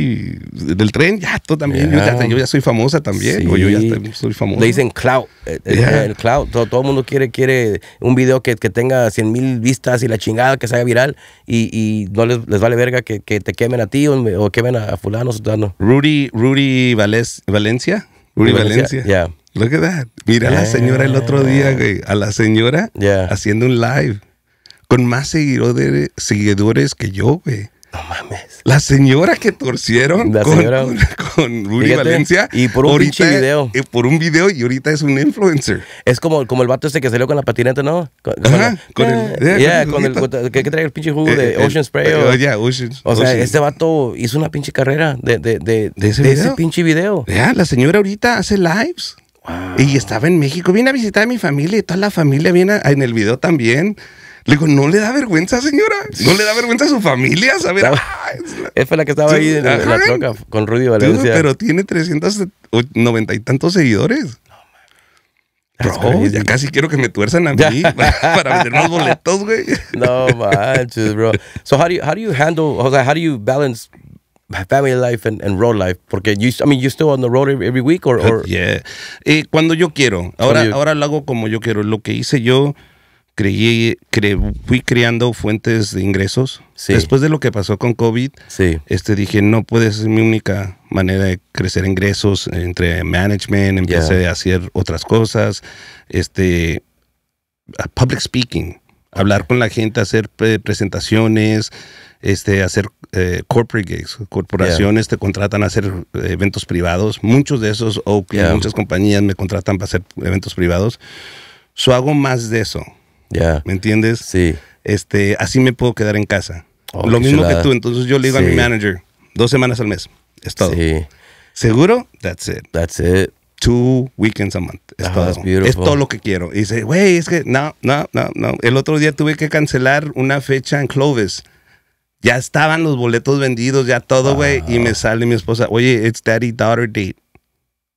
del tren, ya tú también. Yo, ya, soy famosa también. O yo ya soy famosa. Le dicen cloud. Eh, eh, el, cloud. Todo, todo, el mundo quiere, quiere un video que, que tenga 100 mil vistas y la chingada que se viral. Y, y no les, les, vale verga que, que, te quemen a ti o, quemen a, a fulano Rudy, Rudy Valencia. Rudy, Valencia. Ya. Look at that. Mira a la señora el otro día, ah. güey. A la señora haciendo un live con más seguidores, seguidores que yo, güey. No mames. La señora que torcieron con, con, Rudy Valencia. Y por un pinche video. Y por un video y ahorita es un influencer. Es como, como el vato ese que salió con la patineta, ¿no? Con, el. Yeah, con, el. Ah, que, que trae el pinche jugo eh, de eh, Ocean Spray. Eh, oh, o, yeah, Ocean, o sea, este vato hizo una pinche carrera de, de, de, ¿De, ese, pinche video. Ya, la señora ahorita hace lives. Y estaba en México. Viene a visitar a mi familia y toda la familia viene en el video también. Le digo, ¿no le da vergüenza, señora? ¿No le da vergüenza a su familia saber? Esa es la que estaba ahí en, la troca con Rudy Valencia. pero tiene 390 y tantos seguidores. Bro, ya casi quiero que me tuerzan a mí para vender más boletos, güey. No manches, bro. So how do you how do you handle how do you balance family life and, and road life? Porque you, I mean, you still on the road every, every week or, or... Yeah. Eh, cuando yo quiero. Ahora ahora lo hago como yo quiero. Lo que hice yo creí, cre, fui creando fuentes de ingresos. Después de lo que pasó con COVID, este, dije, no puede ser mi única manera de crecer ingresos entre management, empecé a hacer otras cosas, este, public speaking, hablar con la gente, hacer presentaciones, este, hacer eh, corporate gigs, corporaciones te contratan a hacer eh, eventos privados, muchos de esos, o muchas compañías me contratan para hacer eventos privados. yo hago más de eso. ¿Me entiendes? Sí. Este, así me puedo quedar en casa. Oh, lo mismo que tú. Entonces yo le digo a mi manager, dos semanas al mes. ¿Seguro? That's it. That's it two weekends a month. Es, ah, todo. es, lo que quiero. Y dice, güey, es que no, no, no, El otro día tuve que cancelar una fecha en Clovis. Ya estaban los boletos vendidos, ya todo, güey. Y me ah. sale mi esposa, oye, it's daddy daughter date.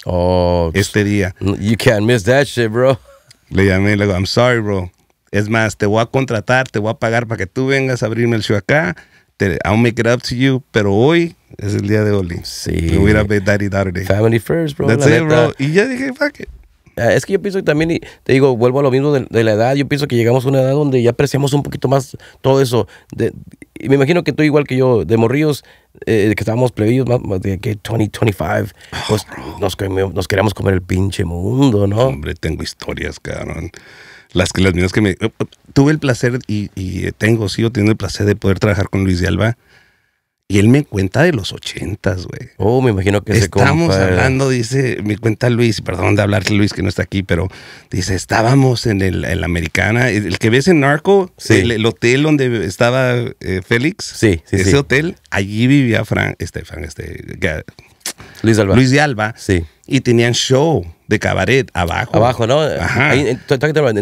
Oh. Este día. You can't miss that shit, bro. Le llamé y le digo, I'm sorry, bro. Es más, te voy a contratar, te voy a pagar para que tú vengas a abrirme el show acá. Te, I'll make it up to you, pero hoy es el día de Oli. Sí. Me a Daddy Family first, bro. Y ya dije, fuck it. Ah, es que yo pienso también, y te digo, vuelvo a lo mismo de, la edad, yo pienso que llegamos a una edad donde ya apreciamos un poquito más todo eso. y me imagino que tú igual que yo, de morrillos, eh, que estábamos plebillos, más, de que 20, 25, pues, nos, nos queríamos comer el pinche mundo, ¿no? Hombre, tengo historias, cabrón las, las mismas que me... Eh, eh, tuve el placer y, tengo, sigo teniendo el placer de poder trabajar con Luis de Alba. Y él me cuenta de los ochentas, güey. Oh, me imagino que Estamos hablando, dice, me cuenta Luis, perdón de hablar Luis que no está aquí, pero dice, estábamos en el, la americana, el que ves en Narco, el, hotel donde estaba eh, Félix. Sí, Ese hotel, allí vivía Frank, este, este, Luis de Alba. Luis Alba. Sí. Y tenían show de cabaret abajo. Abajo, ¿no? Ajá. ¿En,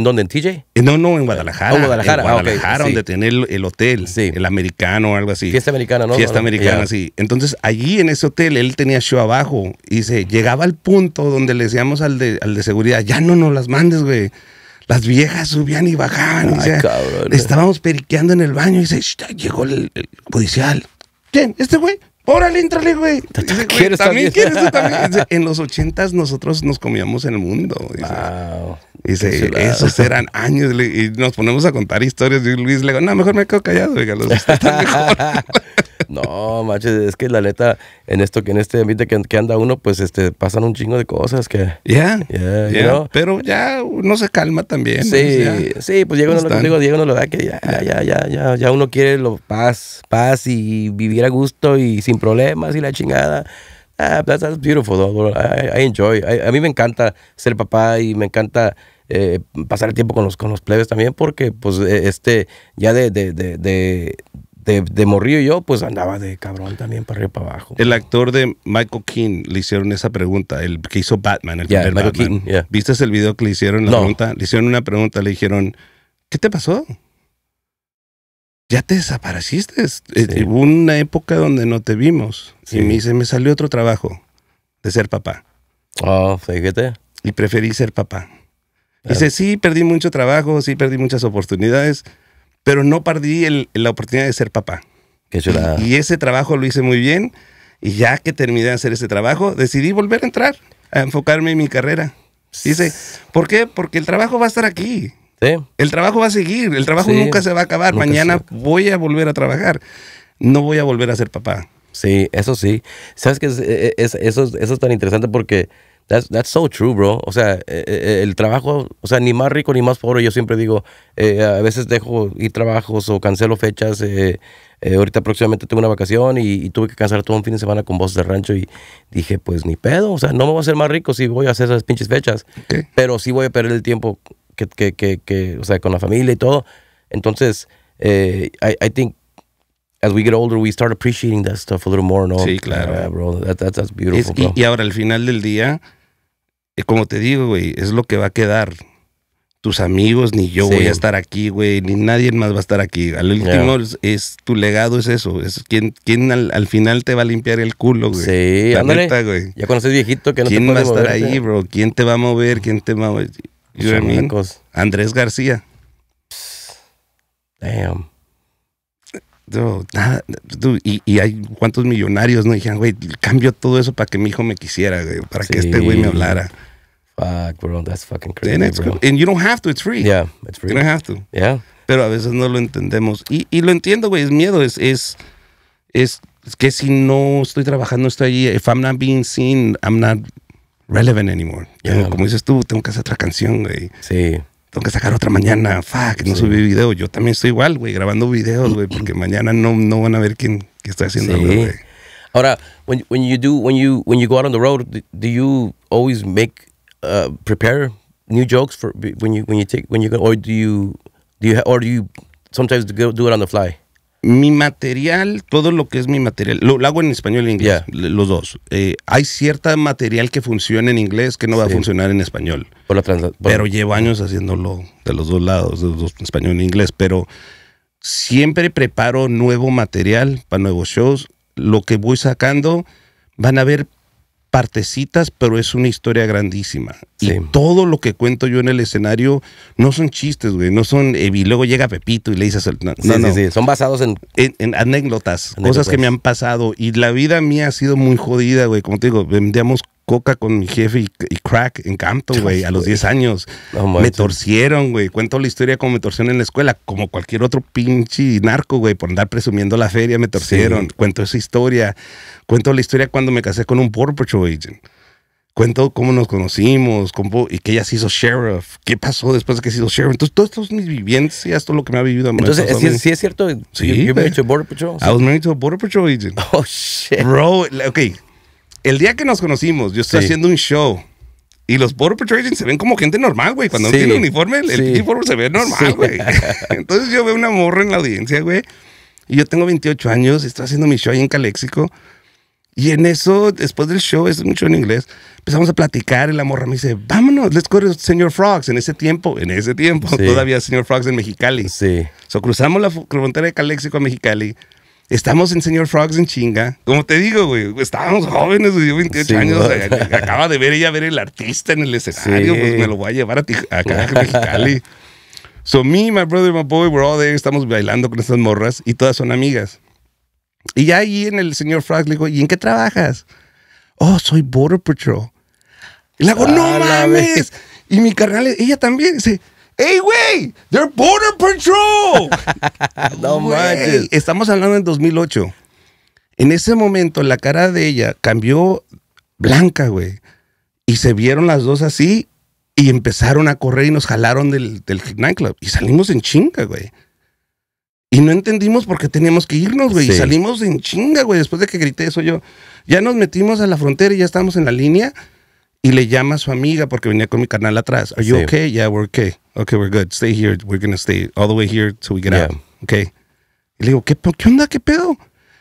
dónde? ¿En TJ? Eh, no, no, en Guadalajara. En oh, Guadalajara. En ah, Guadalajara, donde tenía el, hotel, sí. el americano o algo así. Fiesta americana, ¿no? Fiesta americana, sí. Entonces, allí en ese hotel, él tenía show abajo y se llegaba al punto donde le decíamos al de, seguridad, ya no nos las mandes, güey las viejas subían y bajaban. cabrón, estábamos periqueando en el baño y se, llegó el, judicial. ¿Quién? ¿Este güey? Órale, entrale, güey. ¿Quieres también quieres también. en los ochentas nosotros nos comíamos el mundo. Dice, wow, dice esos eran años. Y nos ponemos a contar historias. Y Luis le digo, no, mejor me quedo callado. Oiga, los No, macho, es que la neta, en esto que en este ambiente que, anda uno, pues este, pasan un chingo de cosas que. Ya. ya, yeah, Pero ya uno se calma también. Sí, sí, pues llega uno, lo digo, que ya, ya, ya, ya, ya uno quiere lo, paz, paz y vivir a gusto y sin problemas y la chingada. Ah, that's, beautiful, I, enjoy. a mí me encanta ser papá y me encanta eh, pasar el tiempo con los, con los plebes también porque, pues, e, este, ya de de, de morrillo yo, pues andaba de cabrón también para arriba para abajo. El actor de Michael Keane le hicieron esa pregunta, el que hizo Batman, el que primer Batman. ¿Viste el video que le hicieron la pregunta? Le hicieron una pregunta, le dijeron, ¿qué te pasó? Ya te desapareciste. hubo una época donde no te vimos. Y me dice, me salió otro trabajo de ser papá. Oh, fíjate. Y preferí ser papá. Dice, sí, perdí mucho trabajo, sí, perdí muchas oportunidades, pero no perdí la oportunidad de ser papá. Y, ese trabajo lo hice muy bien y ya que terminé de hacer ese trabajo, decidí volver a entrar, a enfocarme en mi carrera. Dice, ¿por qué? Porque el trabajo va a estar aquí. El trabajo va a seguir, el trabajo nunca se va a acabar. Mañana voy a volver a trabajar. No voy a volver a ser papá. Sí, eso sí. Sabes que eh, eh, eso es tan interesante porque That's, that's so true, bro. O sea, eh, eh, eh, el trabajo, o sea, ni más rico ni más pobre. Yo siempre digo, a veces dejo ir trabajos o cancelo fechas. ahorita próximamente tengo una vacación y, tuve que cancelar todo un fin de semana con Voces de rancho y dije, pues ni pedo. O sea, no me voy a hacer más rico si voy a hacer esas pinches fechas. Pero sí voy a perder el tiempo que, que, que, o sea, con la familia y todo. Entonces, I, I think as we get older, we start appreciating that stuff a little more, and all. Sí, claro. Yeah, bro. That, that's beautiful, bro. Y, ahora, al final del día, eh, como te digo, güey, es lo que va a quedar. Tus amigos, ni yo voy a estar aquí, güey, ni nadie más va a estar aquí. Al último, es, tu legado, es eso. Es ¿Quién, quién al, final te va a limpiar el culo, güey. Sí, La ándale. Neta, güey. Ya conoces viejito que no ¿Quién va a estar ahí, bro? ¿Quién te va a mover? ¿Quién te va a mover? Pues, yo, Andrés García. Damn y, y, hay cuántos millonarios, ¿no? Dijeron, güey, cambio todo eso para que mi hijo me quisiera, güey, para que este güey me hablara. Fuck, bro, that's fucking crazy. And, you don't have to, it's free. Yeah, it's free. You don't have to. Yeah. Pero a veces no lo entendemos. Y, y lo entiendo, güey, es miedo, es, es, es, que si no estoy trabajando, estoy allí. If I'm not being seen, I'm not relevant anymore. como dices tú, tengo que hacer otra canción, güey. Sí tengo que sacar otra mañana, fuck, no sí. subí video. Yo también estoy igual, güey, grabando videos, güey, porque mañana no, no van a ver quién, qué está haciendo, güey. Sí. Ahora, when, when you do, when you, when you go out on the road, do you always make, uh, prepare new jokes for when you, when you take, when you go, or do you, do you, or do you sometimes do it on the fly? mi material, todo lo que es mi material, lo, hago en español e inglés, los dos. Eh, hay cierta material que funciona en inglés que no va a funcionar en español. Por la pero llevo años haciéndolo de los dos lados, de español e inglés. Pero siempre preparo nuevo material para nuevos shows. Lo que voy sacando van a ver partecitas, pero es una historia grandísima. Y todo lo que cuento yo en el escenario no son chistes, güey, no son... Eh, y luego llega Pepito y le dices... No, no, son basados en... anécdotas, anécdotas, cosas que me han pasado. Y la vida mía ha sido muy jodida, güey. Como te digo, vendíamos coca con mi jefe y, crack en Campton, güey, a los 10 años. me torcieron, güey. Cuento la historia como me torcieron en la escuela, como cualquier otro pinche narco, güey, por andar presumiendo la feria, me torcieron. Cuento esa historia. Cuento la historia cuando me casé con un Border Patrol agent. Cuento cómo nos conocimos cómo, y que ella se hizo sheriff. ¿Qué pasó después de que se hizo sheriff? Entonces, todas estas mis esto todo lo que me ha vivido. Entonces, sí, es cierto. Sí. Yo, me he hecho Border Patrol. I was married to a Border Patrol agent. Oh, shit. Bro, ok el día que nos conocimos, yo estoy haciendo un show. Y los Border Patrol se ven como gente normal, güey. Cuando no tiene uniforme, el, uniforme se ve normal, güey. Entonces yo veo una morra en la audiencia, güey. Y yo tengo 28 años, estoy haciendo mi show ahí en Caléxico. Y en eso, después del show, es un show en inglés, empezamos a platicar y la morra me dice, vámonos, let's go to Señor Frogs. En ese tiempo, en ese tiempo, todavía Señor Frogs en Mexicali. Sí. So cruzamos la frontera de Caléxico a Mexicali Estamos en Señor Frogs en chinga. Como te digo, güey, estábamos jóvenes, yo 28 años. acaba de ver ella ver el artista en el escenario, pues me lo voy a llevar a, ti, acá a Mexicali. So, me, my brother, my boy, brother, Estamos bailando con estas morras y todas son amigas. Y ya ahí en el señor Frogs le digo, ¿y en qué trabajas? Oh, soy Border Patrol. Y le hago, no mames. Y mi carnal, ella también, dice, ¡Ey, güey! ¡They're Border Patrol! no manches. Estamos hablando en 2008. En ese momento la cara de ella cambió blanca, güey. Y se vieron las dos así y empezaron a correr y nos jalaron del, del nightclub. Y salimos en chinga, güey. Y no entendimos por qué teníamos que irnos, güey. Y salimos en chinga, güey. Después de que grité eso yo. Ya nos metimos a la frontera y ya estamos en la línea y le llama a su amiga porque venía con mi canal atrás. Are you sí. okay? Yeah, we're okay. Okay, we're good. Stay here. We're gonna stay all the way here till we get out. Okay. Y le digo, ¿qué, ¿qué onda? ¿Qué pedo?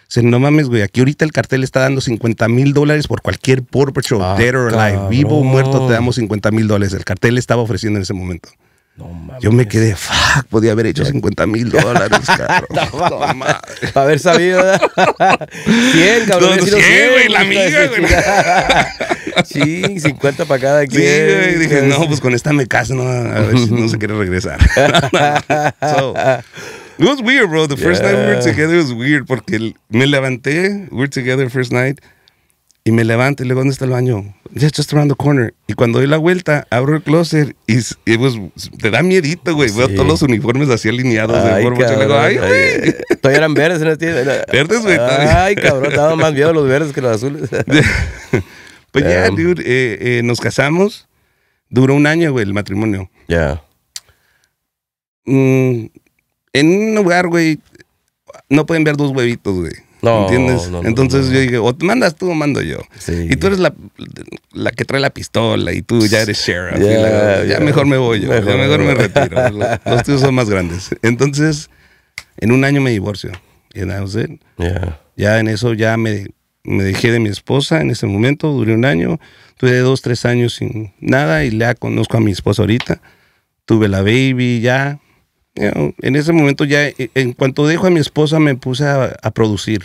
Dice, no mames, güey, aquí ahorita el cartel está dando 50 mil dólares por cualquier por ah, dead or alive, vivo o muerto, te damos 50 mil dólares. El cartel estaba ofreciendo en ese momento. No, Yo me quedé, fuck, podía haber hecho 50 mil dólares, cabrón. no, Para haber sabido. 100, cabrón. No, güey, la amiga, güey. sí, 50 para cada quien. Sí, güey, dije, no, pues con esta me caso, no, a ver si no se quiere regresar. so, it was weird, bro. The first night we were together was weird porque me levanté, we were together first night y me levanto y le digo, ¿dónde está el baño? Just, just around the corner. Y cuando doy la vuelta, abro el closet y, pues, te da miedito, güey. Veo todos los uniformes así alineados. de cabrón, ay, Todavía eran verdes, ¿no? Este verdes, güey. Ay, cabrón, daba más miedo los verdes que los azules. Pues ya, dude, eh, eh, nos casamos. Duró un año, güey, el matrimonio. Ya. Yeah. Mm, en un lugar, güey, no pueden ver dos huevitos, güey. No, ¿Entiendes? Entonces yo dije, o te mandas tú o mando yo. Y tú eres la, que trae la pistola y tú ya eres sheriff. ya mejor me voy yo, mejor, me retiro. Los tíos son más grandes. Entonces, en un año me divorcio. y Ya en eso ya me, me dejé de mi esposa en ese momento, duré un año. Tuve dos, tres años sin nada y ya conozco a mi esposa ahorita. Tuve la baby ya, en ese momento ya, eh, en cuanto dejo a mi esposa, me puse a, producir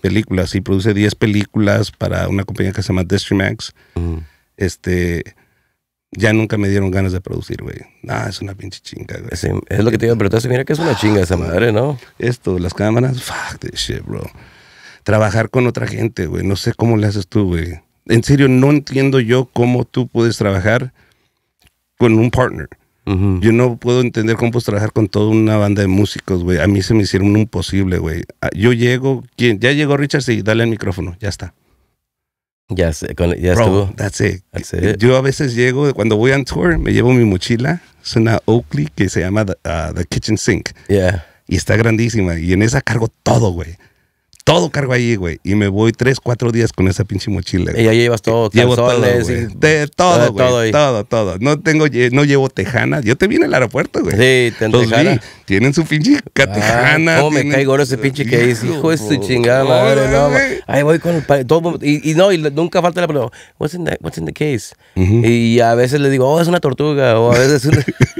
películas y produce 10 películas para una compañía que se llama Distrimax. Max. Mm. Este, ya nunca me dieron ganas de producir, güey. Ah, es una pinche chinga, güey. es lo que te digo. Pero a preguntar, mira que es una ah, chinga esa madre, ¿no? Esto, las cámaras, fuck this shit, bro. Trabajar con otra gente, güey. No sé cómo le haces tú, güey. En serio, no entiendo yo cómo tú puedes trabajar con un partner. Yo no puedo entender cómo puedes trabajar con toda una banda de músicos, güey. A mí se me hicieron un imposible, güey. Ah, yo llego, Ya llegó Richard, sí, dale el micrófono, ya está. Ya, sé, ya Bro, estuvo. That's it. Yo a veces llego, cuando voy on tour, me llevo mi mochila, es una Oakley que se llama The, uh, Kitchen Sink. Y está grandísima, y en esa cargo todo, güey todo cargo ahí, güey. Y me voy tres, cuatro días con esa pinche mochila. Güey. Y ahí llevas todo, llevo todo, De, todo, Todo, todo, todo, No tengo, no llevo tejana. Yo te vi en el aeropuerto, güey. Sí, te Los Tienen su pinche ah, tejana. Oh, me caigo ahora ese pinche que Hijo de su chingada madre, no. Ahí voy con el pa... todo, y, y, no, y nunca falta la pregunta, what's in the, what's case? Y a veces le digo, oh, es una tortuga. O a veces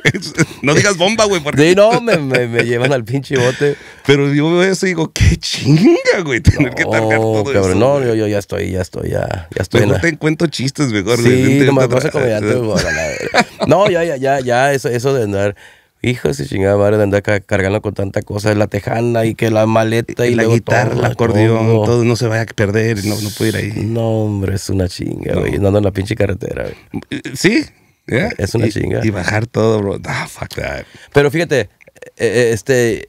no digas bomba, güey. Porque... Sí, no, me, me, me llevan al pinche bote. Pero yo veo eso y digo, qué chinga güey, tener no, que cargar todo eso. No, yo, yo ya estoy, ya estoy, ya, ya estoy. Mejor en te encuentro chistes, mejor. Sí, no No, ya, ya, ya, ya, eso, eso de andar... Hijo de chingada madre de andar cargando con tanta cosa, la tejana y que la maleta y, la guitarra, el acordeón, todo. no se vaya a perder, no, no puede ir ahí. No, hombre, es una chinga, güey, no. andando en la pinche carretera, güey. Eh, sí, es una chinga. Y bajar todo, bro. Ah, fuck that. Pero fíjate, eh, eh, este,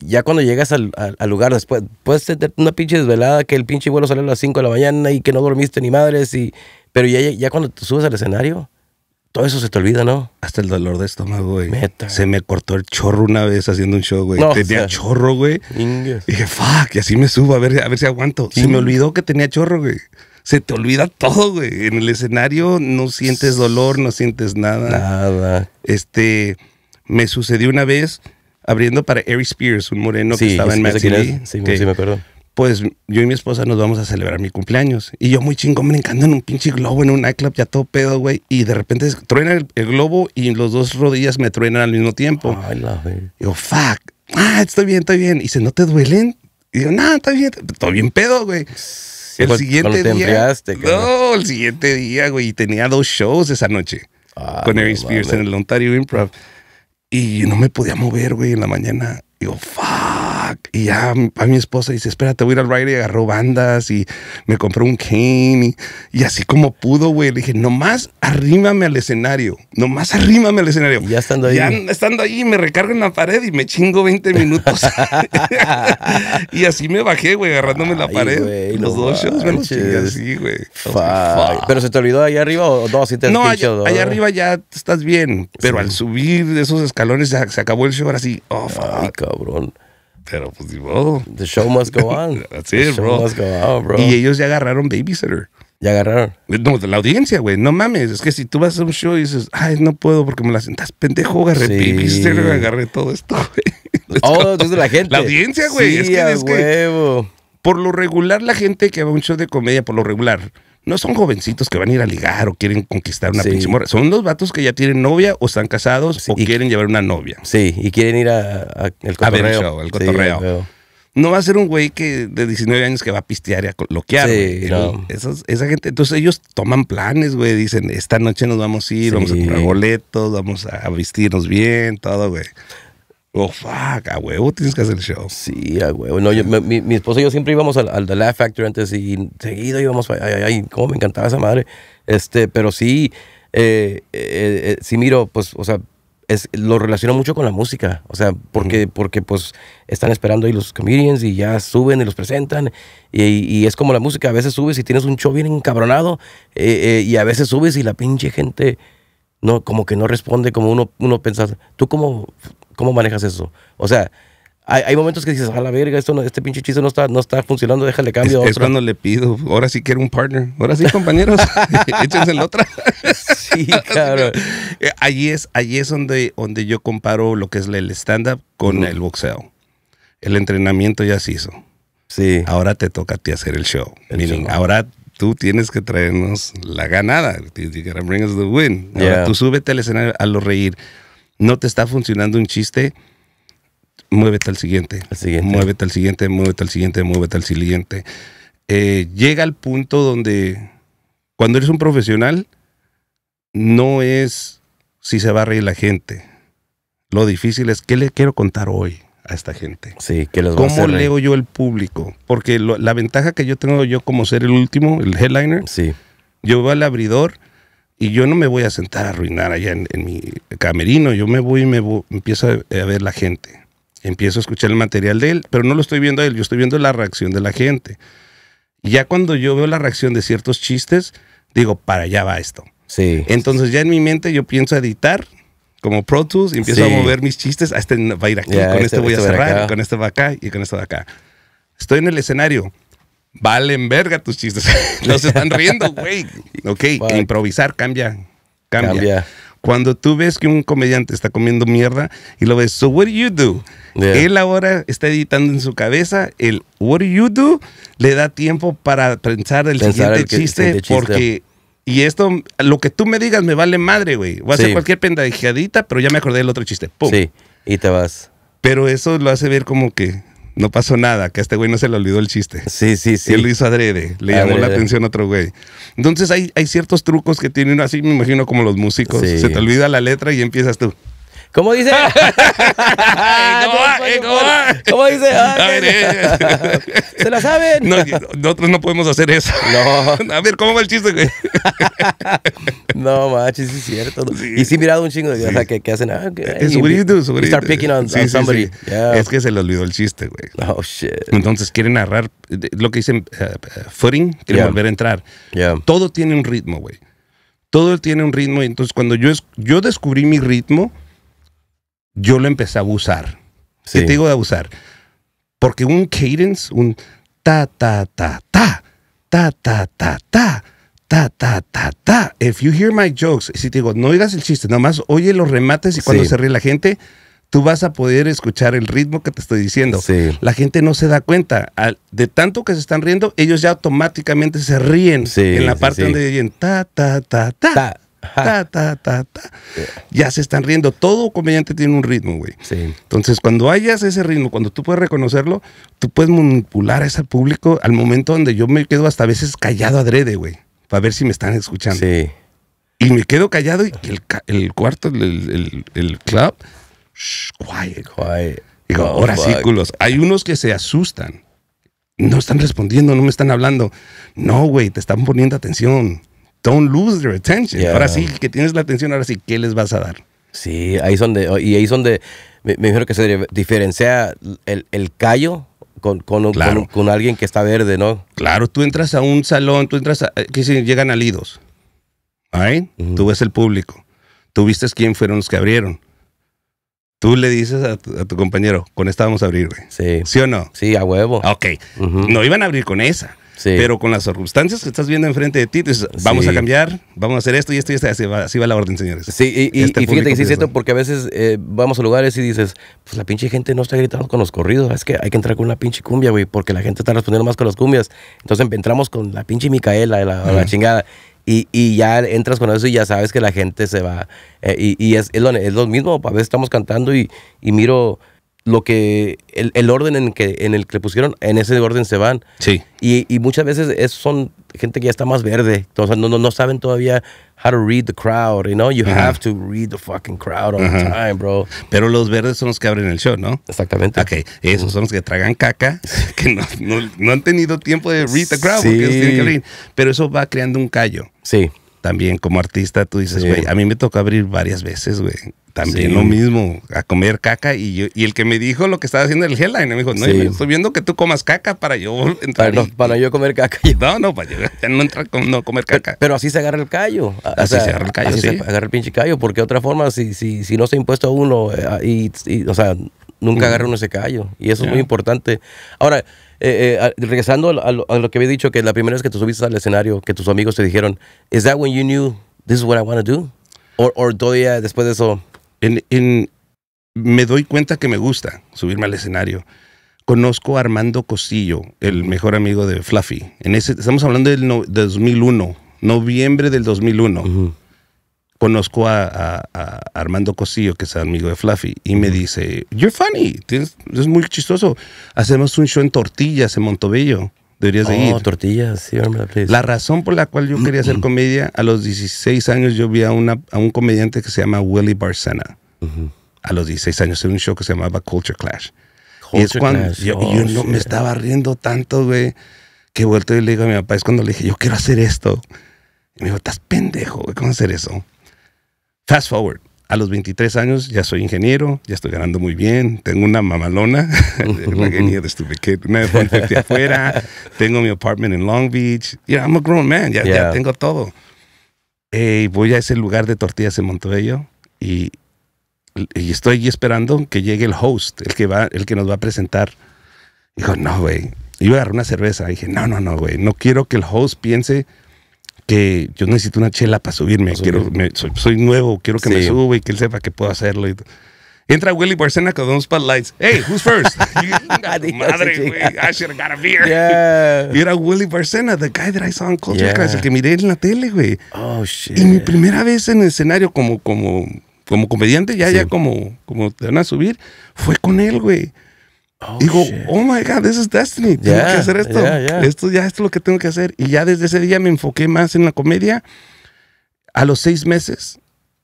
ya cuando llegas al, lugar después, puedes tener una pinche desvelada que el pinche vuelo sale a las 5 de la mañana y que no dormiste ni madres, y, pero ya, ya cuando te subes al escenario, todo eso se te olvida, ¿no? Hasta el dolor de estómago, güey. Se me cortó el chorro una vez haciendo un show, güey. tenía chorro, güey. Y dije, fuck, y así me subo, a ver, a ver si aguanto. Y me olvidó que tenía chorro, güey se te olvida todo, güey. En el escenario no sientes dolor, no sientes nada. Nada. Este, me sucedió una vez abriendo para Eric Spears, un moreno que estaba en Maxi Sí, sí, me acuerdo. Pues yo y mi esposa nos vamos a celebrar mi cumpleaños. Y yo muy chingón brincando en un pinche globo, en un nightclub, ya todo pedo, güey. Y de repente truena el, globo y los dos rodillas me truenan al mismo tiempo. Oh, la love yo, fuck. Ah, estoy bien, estoy bien. Y dice, ¿no te duelen? Y yo, no, está bien, todo bien pedo, güey. el siguiente día. No, el siguiente día, güey. Y tenía dos shows esa noche ah, con Eric Spears en el Ontario Improv. Y no me podía mover, güey, en la mañana. Digo, fuck y ya a mi esposa dice, espérate, voy a ir al Ryder y agarró bandas y me compró un cane y, así como pudo, güey. Le dije, nomás arrímame al escenario, nomás arrímame al escenario. Ya estando ahí. Ya estando ahí, me recargo en la pared y me chingo 20 minutos. y así me bajé, güey, agarrándome la pared. los dos shows me los así, güey. Pero se te olvidó allá arriba o no, si te No, allá, arriba ya estás bien, pero al subir esos escalones se, acabó el show, ahora sí, oh, cabrón. Pero pues ni modo. The show must go on. That's it, The show must go on, bro. Y ellos ya agarraron babysitter. Ya agarraron. No, la audiencia, güey. No mames. Es que si tú vas a un show y dices, ay, no puedo porque me la sentas pendejo, agarré babysitter, agarré todo esto, güey. Oh, de la gente. La audiencia, güey. es que, es que por lo regular la gente que va a un show de comedia, por lo regular, no son jovencitos que van a ir a ligar o quieren conquistar una pinche morra. Son dos vatos que ya tienen novia o están casados o quieren llevar una novia. Sí, y quieren ir al cotorreo. el cotorreo. no va a ser un güey que de 19 años que va a pistear y a loquear. esa gente, entonces ellos toman planes, güey. Dicen, esta noche nos vamos a ir, vamos a comprar boletos, vamos a vestirnos bien, todo, güey. Oh, fuck, a huevo tienes que hacer el show. Sí, a huevo. No, yo, mi, mi, esposo y yo siempre íbamos al, The Laugh Factory antes y seguido íbamos, ay, ay, cómo me encantaba esa madre. Este, pero sí, eh, eh, eh, sí miro, pues, o sea, es, lo relaciono mucho con la música, o sea, porque, porque pues están esperando ahí los comedians y ya suben y los presentan y, y es como la música, a veces subes y tienes un show bien encabronado eh, y a veces subes y la pinche gente no, como que no responde como uno, uno pensaba. ¿Tú como ¿Cómo manejas eso? O sea, hay, momentos que dices, a la verga, esto este pinche chiste no está, no está funcionando, déjale cambio. Es, cuando le pido, ahora sí quiero un partner. Ahora sí, compañeros, échense el otra. sí, claro. Eh, allí es, allí es donde, donde yo comparo lo que es el stand-up con el boxeo. El entrenamiento ya se hizo. Sí. Ahora te toca a ti hacer el show. ahora tú tienes que traernos la ganada. You gotta bring us the win. tú súbete al escenario a lo reír no te está funcionando un chiste, muévete al siguiente. Muévete al siguiente, muévete al siguiente, muévete al siguiente. Eh, llega al punto donde cuando eres un profesional, no es si se va a reír la gente. Lo difícil es qué le quiero contar hoy a esta gente. Sí, que ¿Cómo leo yo el público? Porque la ventaja que yo tengo yo como ser el último, el headliner, sí. yo voy al abridor y yo no me voy a sentar a arruinar allá en, mi camerino, yo me voy y me empiezo a, ver la gente. Empiezo a escuchar el material de él, pero no lo estoy viendo a él, yo estoy viendo la reacción de la gente. Y ya cuando yo veo la reacción de ciertos chistes, digo, para allá va esto. Sí. Entonces ya en mi mente yo pienso editar como Pro Tools y empiezo a mover mis chistes. A ah, este va a ir aquí, con este, este, voy a este cerrar, con este va acá y con este va acá. Estoy en el escenario valen verga tus chistes. Los están riendo, güey. Ok, improvisar cambia, cambia. Cuando tú ves que un comediante está comiendo mierda y lo ves, so what do you do? Él ahora está editando en su cabeza el what do you do, le da tiempo para pensar el, siguiente, chiste porque y esto, lo que tú me digas me vale madre, güey. Voy a hacer cualquier pendejadita, pero ya me acordé del otro chiste. ¡Pum! Sí, y te vas. Pero eso lo hace ver como que no pasó nada, que a este güey no se le olvidó el chiste. Sí, sí, sí. Él lo hizo adrede, le llamó la atención a otro güey. Entonces hay, hay ciertos trucos que tienen, así me imagino como los músicos. Se te olvida la letra y empiezas tú. ¿Cómo dice? ¿Eh, ¿Cómo dice? Ah, eh. ¿Se la saben? nosotros no podemos hacer eso. No. A ver, ¿cómo va el chiste, güey? no, sí es cierto. Y sí mirado un chingo de que, que, hacen. Ah, es eh, sobrito, sobrito. Start picking on, somebody. Es que se le olvidó el chiste, güey. Oh, shit. Entonces quieren narrar lo que dicen uh, footing, quieren volver a entrar. Todo tiene un ritmo, güey. Todo tiene un ritmo. y Entonces, cuando yo, yo descubrí mi ritmo, yo lo empecé a abusar. ¿Qué te digo de abusar? Porque un cadence, un ta, ta, ta, ta, ta, ta, ta, ta, ta, ta, ta, ta. If you hear my jokes, si te digo, no oigas el chiste, nomás oye los remates y cuando se ríe la gente, tú vas a poder escuchar el ritmo que te estoy diciendo. La gente no se da cuenta. de tanto que se están riendo, ellos ya automáticamente se ríen en la parte donde dicen ta, ta, ta, ta. ta. Ta, ta, Ya se están riendo. Todo comediante tiene un ritmo, güey. Entonces, cuando hayas ese ritmo, cuando tú puedes reconocerlo, tú puedes manipular a ese público al momento donde yo me quedo hasta a veces callado adrede, güey, para ver si me están escuchando. Y me quedo callado y el, el cuarto, el, el, club, shh, quiet. Oh, ahora Hay unos que se asustan. No están respondiendo, no me están hablando. No, güey, te están poniendo atención don't lose their attention. Ahora sí que tienes la atención, ahora sí, ¿qué les vas a dar? Sí, ahí es donde y ahí es donde me, dijeron que se diferencia el, callo con, alguien que está verde, ¿no? Claro, tú entras a un salón, tú entras a, eh, que llegan alidos, ¿ahí? Tú ves el público, tú viste quién fueron los que abrieron. Tú le dices a tu, compañero, con esta vamos a abrir, güey. Sí. o no? Sí, a huevo. Ok. No iban a abrir con esa. Pero con las circunstancias que estás viendo enfrente de ti, dices, vamos a cambiar, vamos a hacer esto y esto y esto, así va, la orden, señores. Sí, y, y, este fíjate que sí es cierto, porque a veces eh, vamos a lugares y dices, pues la pinche gente no está gritando con los corridos, es que hay que entrar con la pinche cumbia, güey, porque la gente está respondiendo más con las cumbias. Entonces entramos con la pinche Micaela, la, chingada. Y, y, ya entras con eso y ya sabes que la gente se va. Eh, y, es, es, lo, mismo, a veces estamos cantando y, y miro lo que el, orden en que en el que le pusieron en ese orden se van sí y, y muchas veces es, son gente que ya está más verde entonces no, no, no saben todavía how to read the crowd you know you have to read the fucking crowd all the time bro pero los verdes son los que abren el show no exactamente Ok, esos son los que tragan caca que no, no, han tenido tiempo de read the crowd pero eso va creando un callo sí también como artista tú dices, güey, a mí me tocó abrir varias veces, güey. También lo mismo, a comer caca. Y, yo, y el que me dijo lo que estaba haciendo el headline, me dijo, no, estoy viendo que tú comas caca para yo entrar. Para, yo comer caca. No, no, para yo no, no comer caca. Pero, así se agarra el callo. Así se agarra el callo, así se agarra el pinche callo, porque de otra forma, si, si, si no se ha impuesto a uno, eh, y, o sea, nunca mm. agarra uno ese callo. Y eso es muy importante. Ahora, eh, eh, regresando a, lo que había dicho, que la primera vez que te subiste al escenario, que tus amigos te dijeron, ¿Is that when you knew this is what I want to do? ¿O or todavía después de eso? En, me doy cuenta que me gusta subirme al escenario. Conozco a Armando Costillo, el mejor amigo de Fluffy. En ese, estamos hablando del 2001, noviembre del 2001 conozco a, Armando Cosillo, que es amigo de Fluffy, y me dice, you're funny, es muy chistoso. Hacemos un show en tortillas en Montevideo, Deberías ir." de oh, ir. tortillas, sí, La razón por la cual yo quería hacer comedia, a los 16 años yo vi a, a un comediante que se llama Willy Barcena. A los 16 años, en un show que se llamaba Culture Clash. y es cuando yo, no oh, me estaba riendo tanto, güey, que vuelto y le digo a mi papá, es cuando le dije, yo quiero hacer esto. Y me dijo, estás pendejo, ¿cómo hacer eso? Fast forward. A los 23 años ya soy ingeniero, ya estoy ganando muy bien, tengo una mamalona, una genia de una de afuera, tengo mi apartment en Long Beach. Yeah, I'm a grown man, ya, ya tengo todo. voy a ese lugar de tortillas en Montebello y, y estoy allí esperando que llegue el host, el que, va, el que nos va a presentar. Dijo, no, güey. Iba a agarrar una cerveza. dije, no, no, no, güey. No quiero que el host piense que yo necesito una chela para subirme, quiero, soy, nuevo, quiero que me suba y que él sepa que puedo hacerlo. Y Entra Willy Barcena con dos spotlights. Hey, who's first? madre, güey. I should have got a beer. era Willy Barcena, the guy that I saw on Culture el que miré en la tele, güey. Oh, y mi primera vez en el escenario como, como, como comediante, ya, ya como, como te van a subir, fue con él, güey. Oh, digo, oh my God, this is destiny. Tengo que hacer esto. Esto ya es lo que tengo que hacer. Y ya desde ese día me enfoqué más en la comedia. A los seis meses,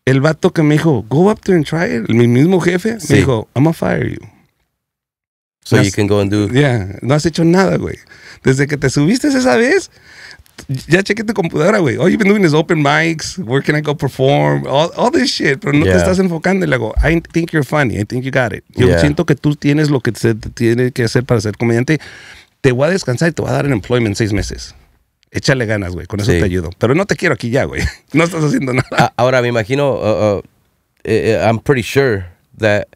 el vato que me dijo, go up there and try it, mi mismo jefe, me dijo, I'm gonna fire you. So you can go and do. Yeah, no has hecho nada, güey. Desde que te subiste esa vez, ya chequé tu computadora, güey. All you've been doing is open mics. Where can I go perform? All, all this shit. Pero no te estás enfocando. Y le hago, I think you're funny. I think you got it. Yo siento que tú tienes lo que se tiene que hacer para ser comediante. Te voy a descansar y te voy a dar un employment en seis meses. Échale ganas, güey. Con eso te ayudo. Pero no te quiero aquí ya, güey. No estás haciendo nada. Ah, ahora me imagino, uh, uh, eh, eh, I'm pretty sure that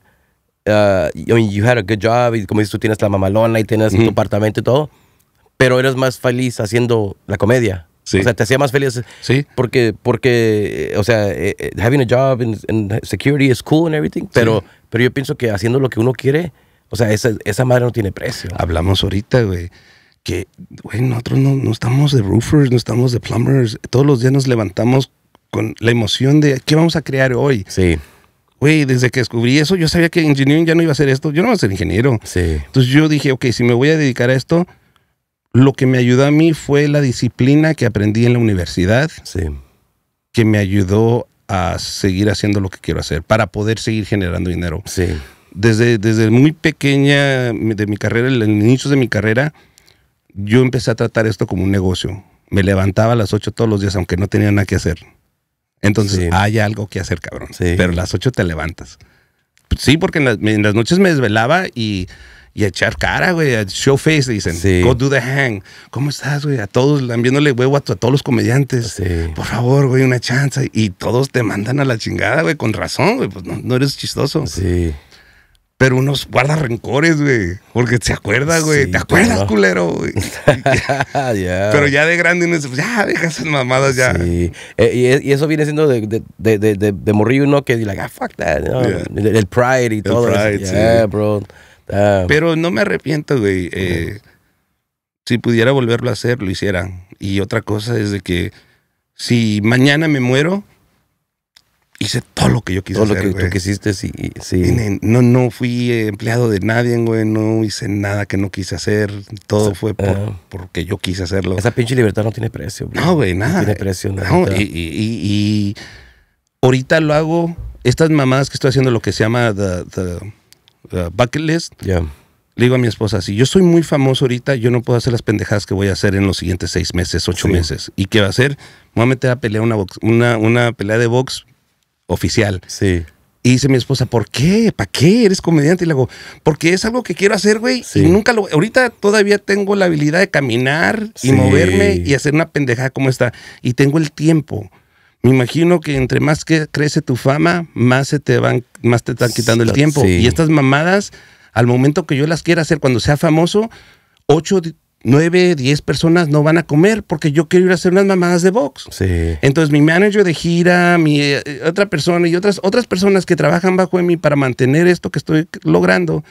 uh, you had a good job. Y como dices, tú tienes la mamalona y tienes tu apartamento y todo pero eres más feliz haciendo la comedia. Sí. O sea, te hacía más feliz. Sí. Porque, porque eh, o sea, eh, eh, having a job in security is cool and everything, pero, pero yo pienso que haciendo lo que uno quiere, o sea, esa, esa madre no tiene precio. Hablamos ahorita, güey, que, güey, nosotros no, no estamos de roofers, no estamos de plumbers. Todos los días nos levantamos con la emoción de qué vamos a crear hoy. Sí güey, desde que descubrí eso, yo sabía que engineering ya no iba a ser esto. Yo no iba a ser ingeniero. Sí. Entonces yo dije, ok, si me voy a dedicar a esto, lo que me ayudó a mí fue la disciplina que aprendí en la universidad, sí. que me ayudó a seguir haciendo lo que quiero hacer para poder seguir generando dinero. Sí. Desde, desde muy pequeña de mi carrera, en los inicios de mi carrera, yo empecé a tratar esto como un negocio. Me levantaba a las 8 todos los días, aunque no tenía nada que hacer. Entonces, hay algo que hacer, cabrón. Sí. Pero a las 8 te levantas. Sí, porque en las noches me desvelaba y y echar cara, güey, show face, dicen. Sí. Go do the hang. ¿Cómo estás, güey? A todos, enviándole huevo a, todos los comediantes. Sí. Por favor, güey, una chance. Y todos te mandan a la chingada, güey, con razón, güey, pues no, eres chistoso. Sí. Pero unos guarda rencores, güey. Porque se acuerda, güey. ¿Te acuerdas, culero, güey? Ya. Pero ya de grande uno dice, pues ya, deja esas mamadas ya. Sí. Eh, y, eso viene siendo de, de, de, Que like, ah, fuck that. el, pride y todo. eso. Yeah, bro. Ah. Pero no me arrepiento, güey. Eh, si pudiera volverlo a hacer, lo hiciera. Y otra cosa es de que si mañana me muero, hice todo lo que yo quise todo hacer. Todo lo que tú quisiste, sí. No, no fui empleado de nadie, güey. No hice nada que no quise hacer. Todo fue ah. porque yo quise hacerlo. Esa pinche libertad no tiene precio, güey. No, güey, nada. No tiene precio, nada. y, y, y, ahorita lo hago. Estas mamadas que estoy haciendo, lo que se llama uh, bucket list, le digo a mi esposa, si yo soy muy famoso ahorita, yo no puedo hacer las pendejadas que voy a hacer en los siguientes seis meses, ocho meses. ¿Y qué va a hacer? Me voy a meter a pelear una, una, una pelea de box oficial. Sí. Y dice mi esposa, ¿por qué? ¿Para qué? Eres comediante. Y le digo, porque es algo que quiero hacer, güey. Y nunca lo. Ahorita todavía tengo la habilidad de caminar y moverme y hacer una pendejada como esta. Y tengo el tiempo me imagino que entre más que crece tu fama, más se te van, más te están quitando el tiempo. Y estas mamadas, al momento que yo las quiera hacer, cuando sea famoso, ocho, nueve, diez personas no van a comer porque yo quiero ir a hacer unas mamadas de box. Entonces mi manager de gira, mi eh, eh, otra persona y otras, otras personas que trabajan bajo de mí para mantener esto que estoy logrando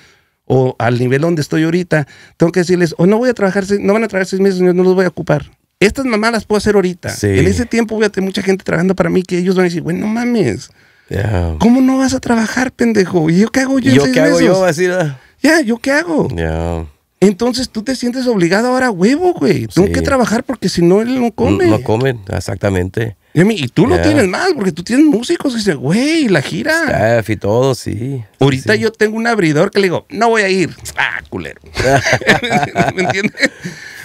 o al nivel donde estoy ahorita, tengo que decirles, o oh, no voy a trabajar, no van a trabajar seis meses, yo no los voy a ocupar. Estas mamás las puedo hacer ahorita. En ese tiempo voy a tener mucha gente trabajando para mí que ellos van a decir, bueno, mames. ¿Cómo no vas a trabajar, pendejo? ¿Y yo qué hago yo? ¿Yo qué hago yo? Ah". Ya, ¿yo qué hago? Ya. Entonces tú te sientes obligado ahora a huevo, güey. Tengo que trabajar porque si no, él no come. No, comen, exactamente. Y, y tú lo tienes más, porque tú tienes músicos Y dicen, güey, la gira. Staff y todo, sí. Ahorita yo tengo un abridor que le digo, no voy a ir. Ah, culero. ¿Me entiendes?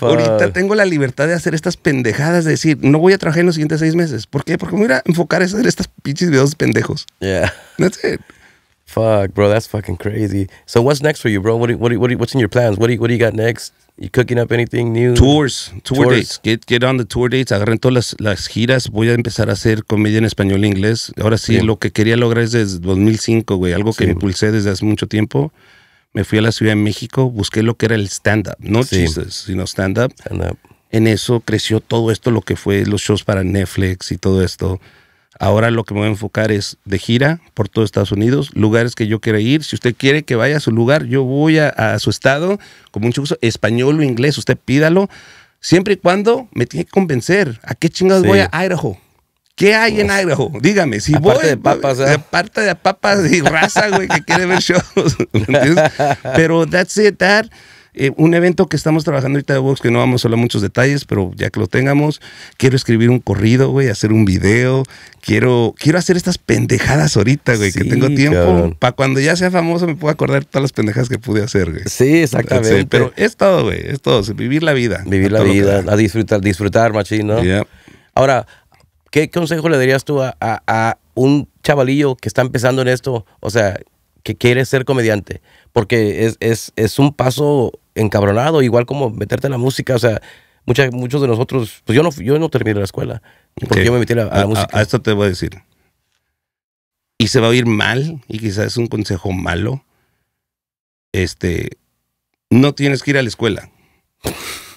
ahorita tengo la libertad de hacer estas pendejadas, de decir, no voy a trabajar en los siguientes seis meses. ¿Por qué? Porque me voy a enfocar a hacer estas pinches videos pendejos. Yeah. That's it. Fuck, bro, that's fucking crazy. So what's next for you, bro? What what, what what's in your plans? What do you, what do you got next? You cooking up anything new? Tours, tour Tours. dates. Get, get on the tour dates. Agarren todas las, las giras. Voy a empezar a hacer comedia en español e inglés. Ahora sí, lo que quería lograr es desde 2005, güey. Algo que impulsé desde hace mucho tiempo me fui a la Ciudad de México, busqué lo que era el stand-up, no chistes, sino stand-up. en eso creció todo esto, lo que fue los shows para Netflix y todo esto. Ahora lo que me voy a enfocar es de gira por todo Estados Unidos, lugares que yo quiera ir. Si usted quiere que vaya a su lugar, yo voy a, su estado, con mucho gusto, español o inglés, usted pídalo. Siempre y cuando me tiene que convencer. ¿A qué chingados voy a Idaho? ¿Qué hay en Idaho? Dígame, si aparte voy. De papas, ¿eh? Aparte de papas y raza, güey, que quiere ver shows. pero that's it, that. Eh, un evento que estamos trabajando ahorita de Vox, que no vamos a hablar muchos detalles, pero ya que lo tengamos, quiero escribir un corrido, güey, hacer un video, quiero, quiero hacer estas pendejadas ahorita, güey, que tengo tiempo, para cuando ya sea famoso me pueda acordar todas las pendejadas que pude hacer, güey. Sí, exactamente. pero es todo, güey, es todo, vivir la vida. Vivir la vida, a disfrutar, disfrutar, ¿no? Yeah. Ahora, ¿Qué consejo le darías tú a, un chavalillo que está empezando en esto? O sea, que quiere ser comediante, porque es, es, un paso encabronado, igual como meterte en la música, o sea, muchos de nosotros, pues yo no, yo no terminé la escuela, porque yo me metí a, la música. A, esto te voy a decir, y se va a oír mal, y quizás es un consejo malo, este, no tienes que ir a la escuela,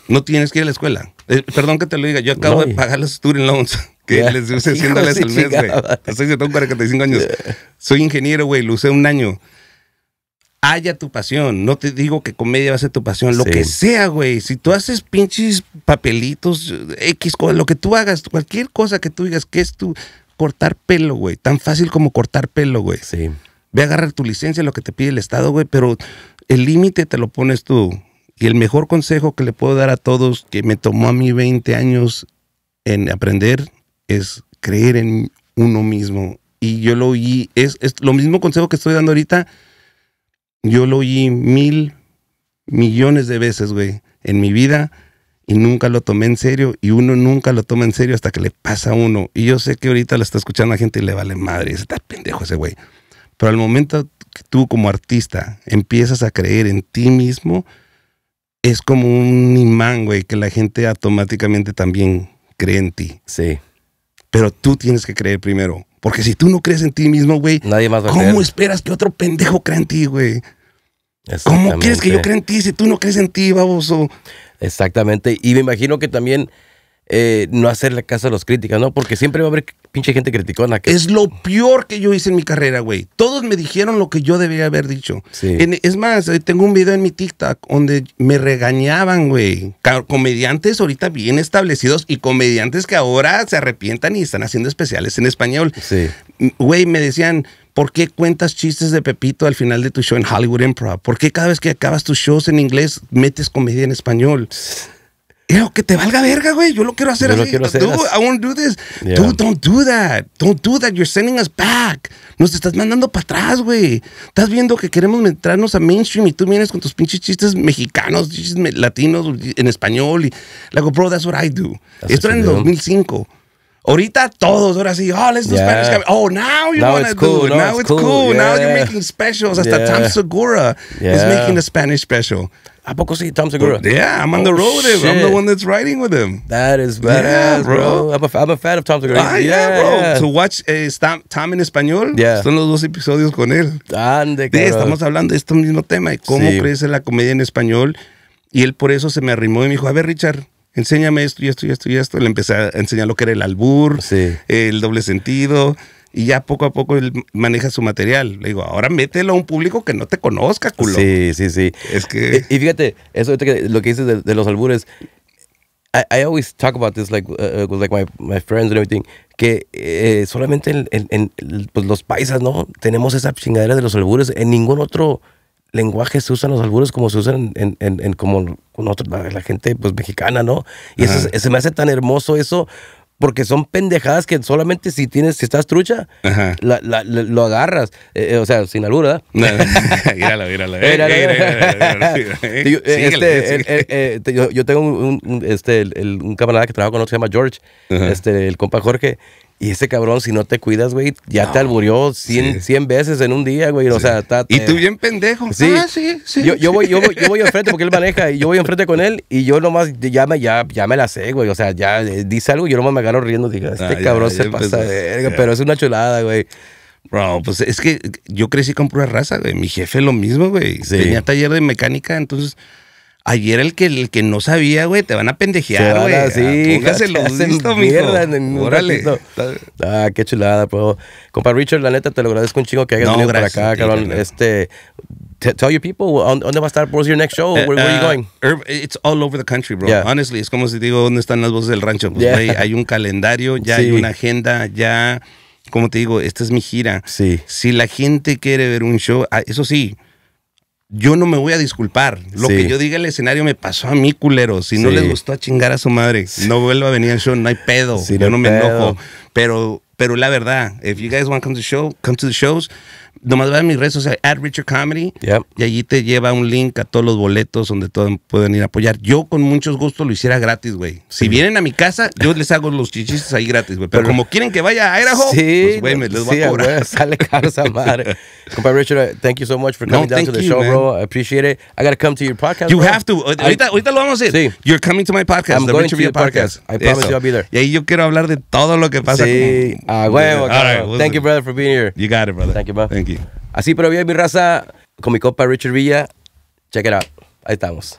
no tienes que ir a la escuela, eh, perdón que te lo diga, yo acabo de pagar los student loans, que les use 100 dólares al mes, güey. Estoy tengo 45 años. Soy ingeniero, güey, lo usé un año. Haya tu pasión. No te digo que comedia va a ser tu pasión. Lo que sea, güey. Si tú haces pinches papelitos, X, lo que tú hagas, cualquier cosa que tú digas, que es tu cortar pelo, güey. Tan fácil como cortar pelo, güey. Sí. Ve a agarrar tu licencia, lo que te pide el Estado, güey, pero el límite te lo pones tú. Y el mejor consejo que le puedo dar a todos que me tomó a mí 20 años en aprender es creer en uno mismo. Y yo lo oí, es, lo mismo consejo que estoy dando ahorita, yo lo oí mil millones de veces, güey, en mi vida y nunca lo tomé en serio y uno nunca lo toma en serio hasta que le pasa a uno. Y yo sé que ahorita la está escuchando la gente y le vale madre, está pendejo ese güey. Pero al momento que tú como artista empiezas a creer en ti mismo, es como un imán, güey, que la gente automáticamente también cree en ti. Sí. Pero tú tienes que creer primero. Porque si tú no crees en ti mismo, güey, Nadie más va ¿cómo a creer? esperas que otro pendejo crea en ti, güey? ¿Cómo quieres que yo crea en ti si tú no crees en ti, baboso? Exactamente. Y me imagino que también eh, no hacerle caso a los críticas, ¿no? Porque siempre va a haber pinche gente criticona. Que... Es lo peor que yo hice en mi carrera, güey. Todos me dijeron lo que yo debía haber dicho. es más, eh, tengo un video en mi TikTok donde me regañaban, güey. Comediantes ahorita bien establecidos y comediantes que ahora se arrepientan y están haciendo especiales en español. Sí. Güey, me decían, ¿Por qué cuentas chistes de Pepito al final de tu show en Hollywood Improv? ¿Por qué cada vez que acabas tus shows en inglés metes comedia en español? Yo, que te valga verga, güey. Yo lo quiero hacer así. Quiero Dude, I won't do this. Yeah. Dude, don't do that. Don't do that. You're sending us back. Nos estás mandando para atrás, güey. Estás viendo que queremos entrarnos a mainstream y tú vienes con tus pinches chistes mexicanos, chistes latinos en español. Y, like, bro, that's what I do. Esto era en 2005. Ahorita todos, ahora sí, oh, let's do Spanish. Oh, now you wanna do it. Now, now it's cool. Now you're making specials. Hasta Tom Segura is making the Spanish special. ¿A poco sí? Tom Segura. yeah, I'm on the oh, road with him. I'm the one that's riding with him. That is badass, yeah, bro. I'm, a, fan of Tom Segura. Ah, yeah, bro. To watch eh, a Tom, en español, son los dos episodios con él. Ande, de, estamos hablando de este mismo tema, de cómo crece la comedia en español. Y él por eso se me arrimó y me dijo, a ver, Richard, enséñame esto y esto y esto y esto. Le empecé a enseñar lo que era el albur, el doble sentido, y ya poco a poco él maneja su material. Le digo, ahora mételo a un público que no te conozca, culo. Sí, sí, sí. Es que... Y, fíjate, eso lo que dices de, los albures, I, always talk about this like, uh, uh, with like my, my, friends and everything, que eh, solamente en, en, pues los paisas, ¿no? Tenemos esa chingadera de los albures. En ningún otro lenguaje se usan los albures como se usan en, en como con la, gente pues mexicana, ¿no? Y eso, se me hace tan hermoso eso porque son pendejadas que solamente si tienes, si estás trucha, lo agarras. Eh, eh, o sea, sin ¿verdad? Míralo, míralo. Yo tengo un, este, un camarada que trabaja con nosotros, se llama George, este, el compa Jorge, y ese cabrón, si no te cuidas, güey, ya te alburió 100, veces en un día, güey. O sea, está. Y tú bien pendejo. Sí. Ah, sí, sí. Yo, yo voy, yo, enfrente porque él maneja y yo voy enfrente con él y yo nomás ya me, ya, me la sé, güey. O sea, ya eh, dice algo y yo nomás me agarro riendo. Digo, este ah, cabrón se pasa de verga, pero es una chulada, güey. Bro, pues es que yo crecí con pura raza, güey. Mi jefe lo mismo, güey. Tenía taller de mecánica, entonces Ayer el que, el que no sabía, güey, te van a pendejear, güey. Sí, ah, listo, en un Órale. Ah, qué chulada, bro. Compa Richard, la neta, te lo agradezco un chingo que hayas venido para acá, cabrón. Este, tell your people, ¿dónde va a estar? Where's your next show? Eh, where, are you uh, going? it's all over the country, bro. Honestly, es como si digo, ¿dónde están las voces del rancho? Pues, güey, hay un calendario, ya hay una agenda, ya... Como te digo, esta es mi gira. Sí. Si la gente quiere ver un show, ah, eso sí, yo no me voy a disculpar. Lo que yo diga en el escenario me pasó a mí, culero. Si no les gustó a chingar a su madre, no vuelva a venir al show, no hay pedo. yo no, me enojo. Pero, pero la verdad, if you guys want to come to the show, come to the shows nomás va a mis redes sociales, at Richard Comedy, y allí te lleva un link a todos los boletos donde todos pueden ir a apoyar. Yo con muchos gustos lo hiciera gratis, güey. Si vienen a mi casa, yo les hago los chichis ahí gratis, güey. Pero, como quieren que vaya a Idaho, pues, güey, me los va a cobrar. sale caro madre. Compa Richard, uh, thank you so much for coming down to the show, bro. I appreciate it. I gotta come to your podcast, You have to. Uh, ahorita, lo vamos a decir. You're coming to my podcast, I'm the going Richard to your podcast. I promise you I'll be there. Y ahí yo quiero hablar de todo lo que pasa. Sí. Ah, güey, Thank you, brother, for being here. You got it, brother. Thank you, bro. Thank you. Así, pero mi raza, con mi copa Richard Villa. Check it out. Ahí estamos.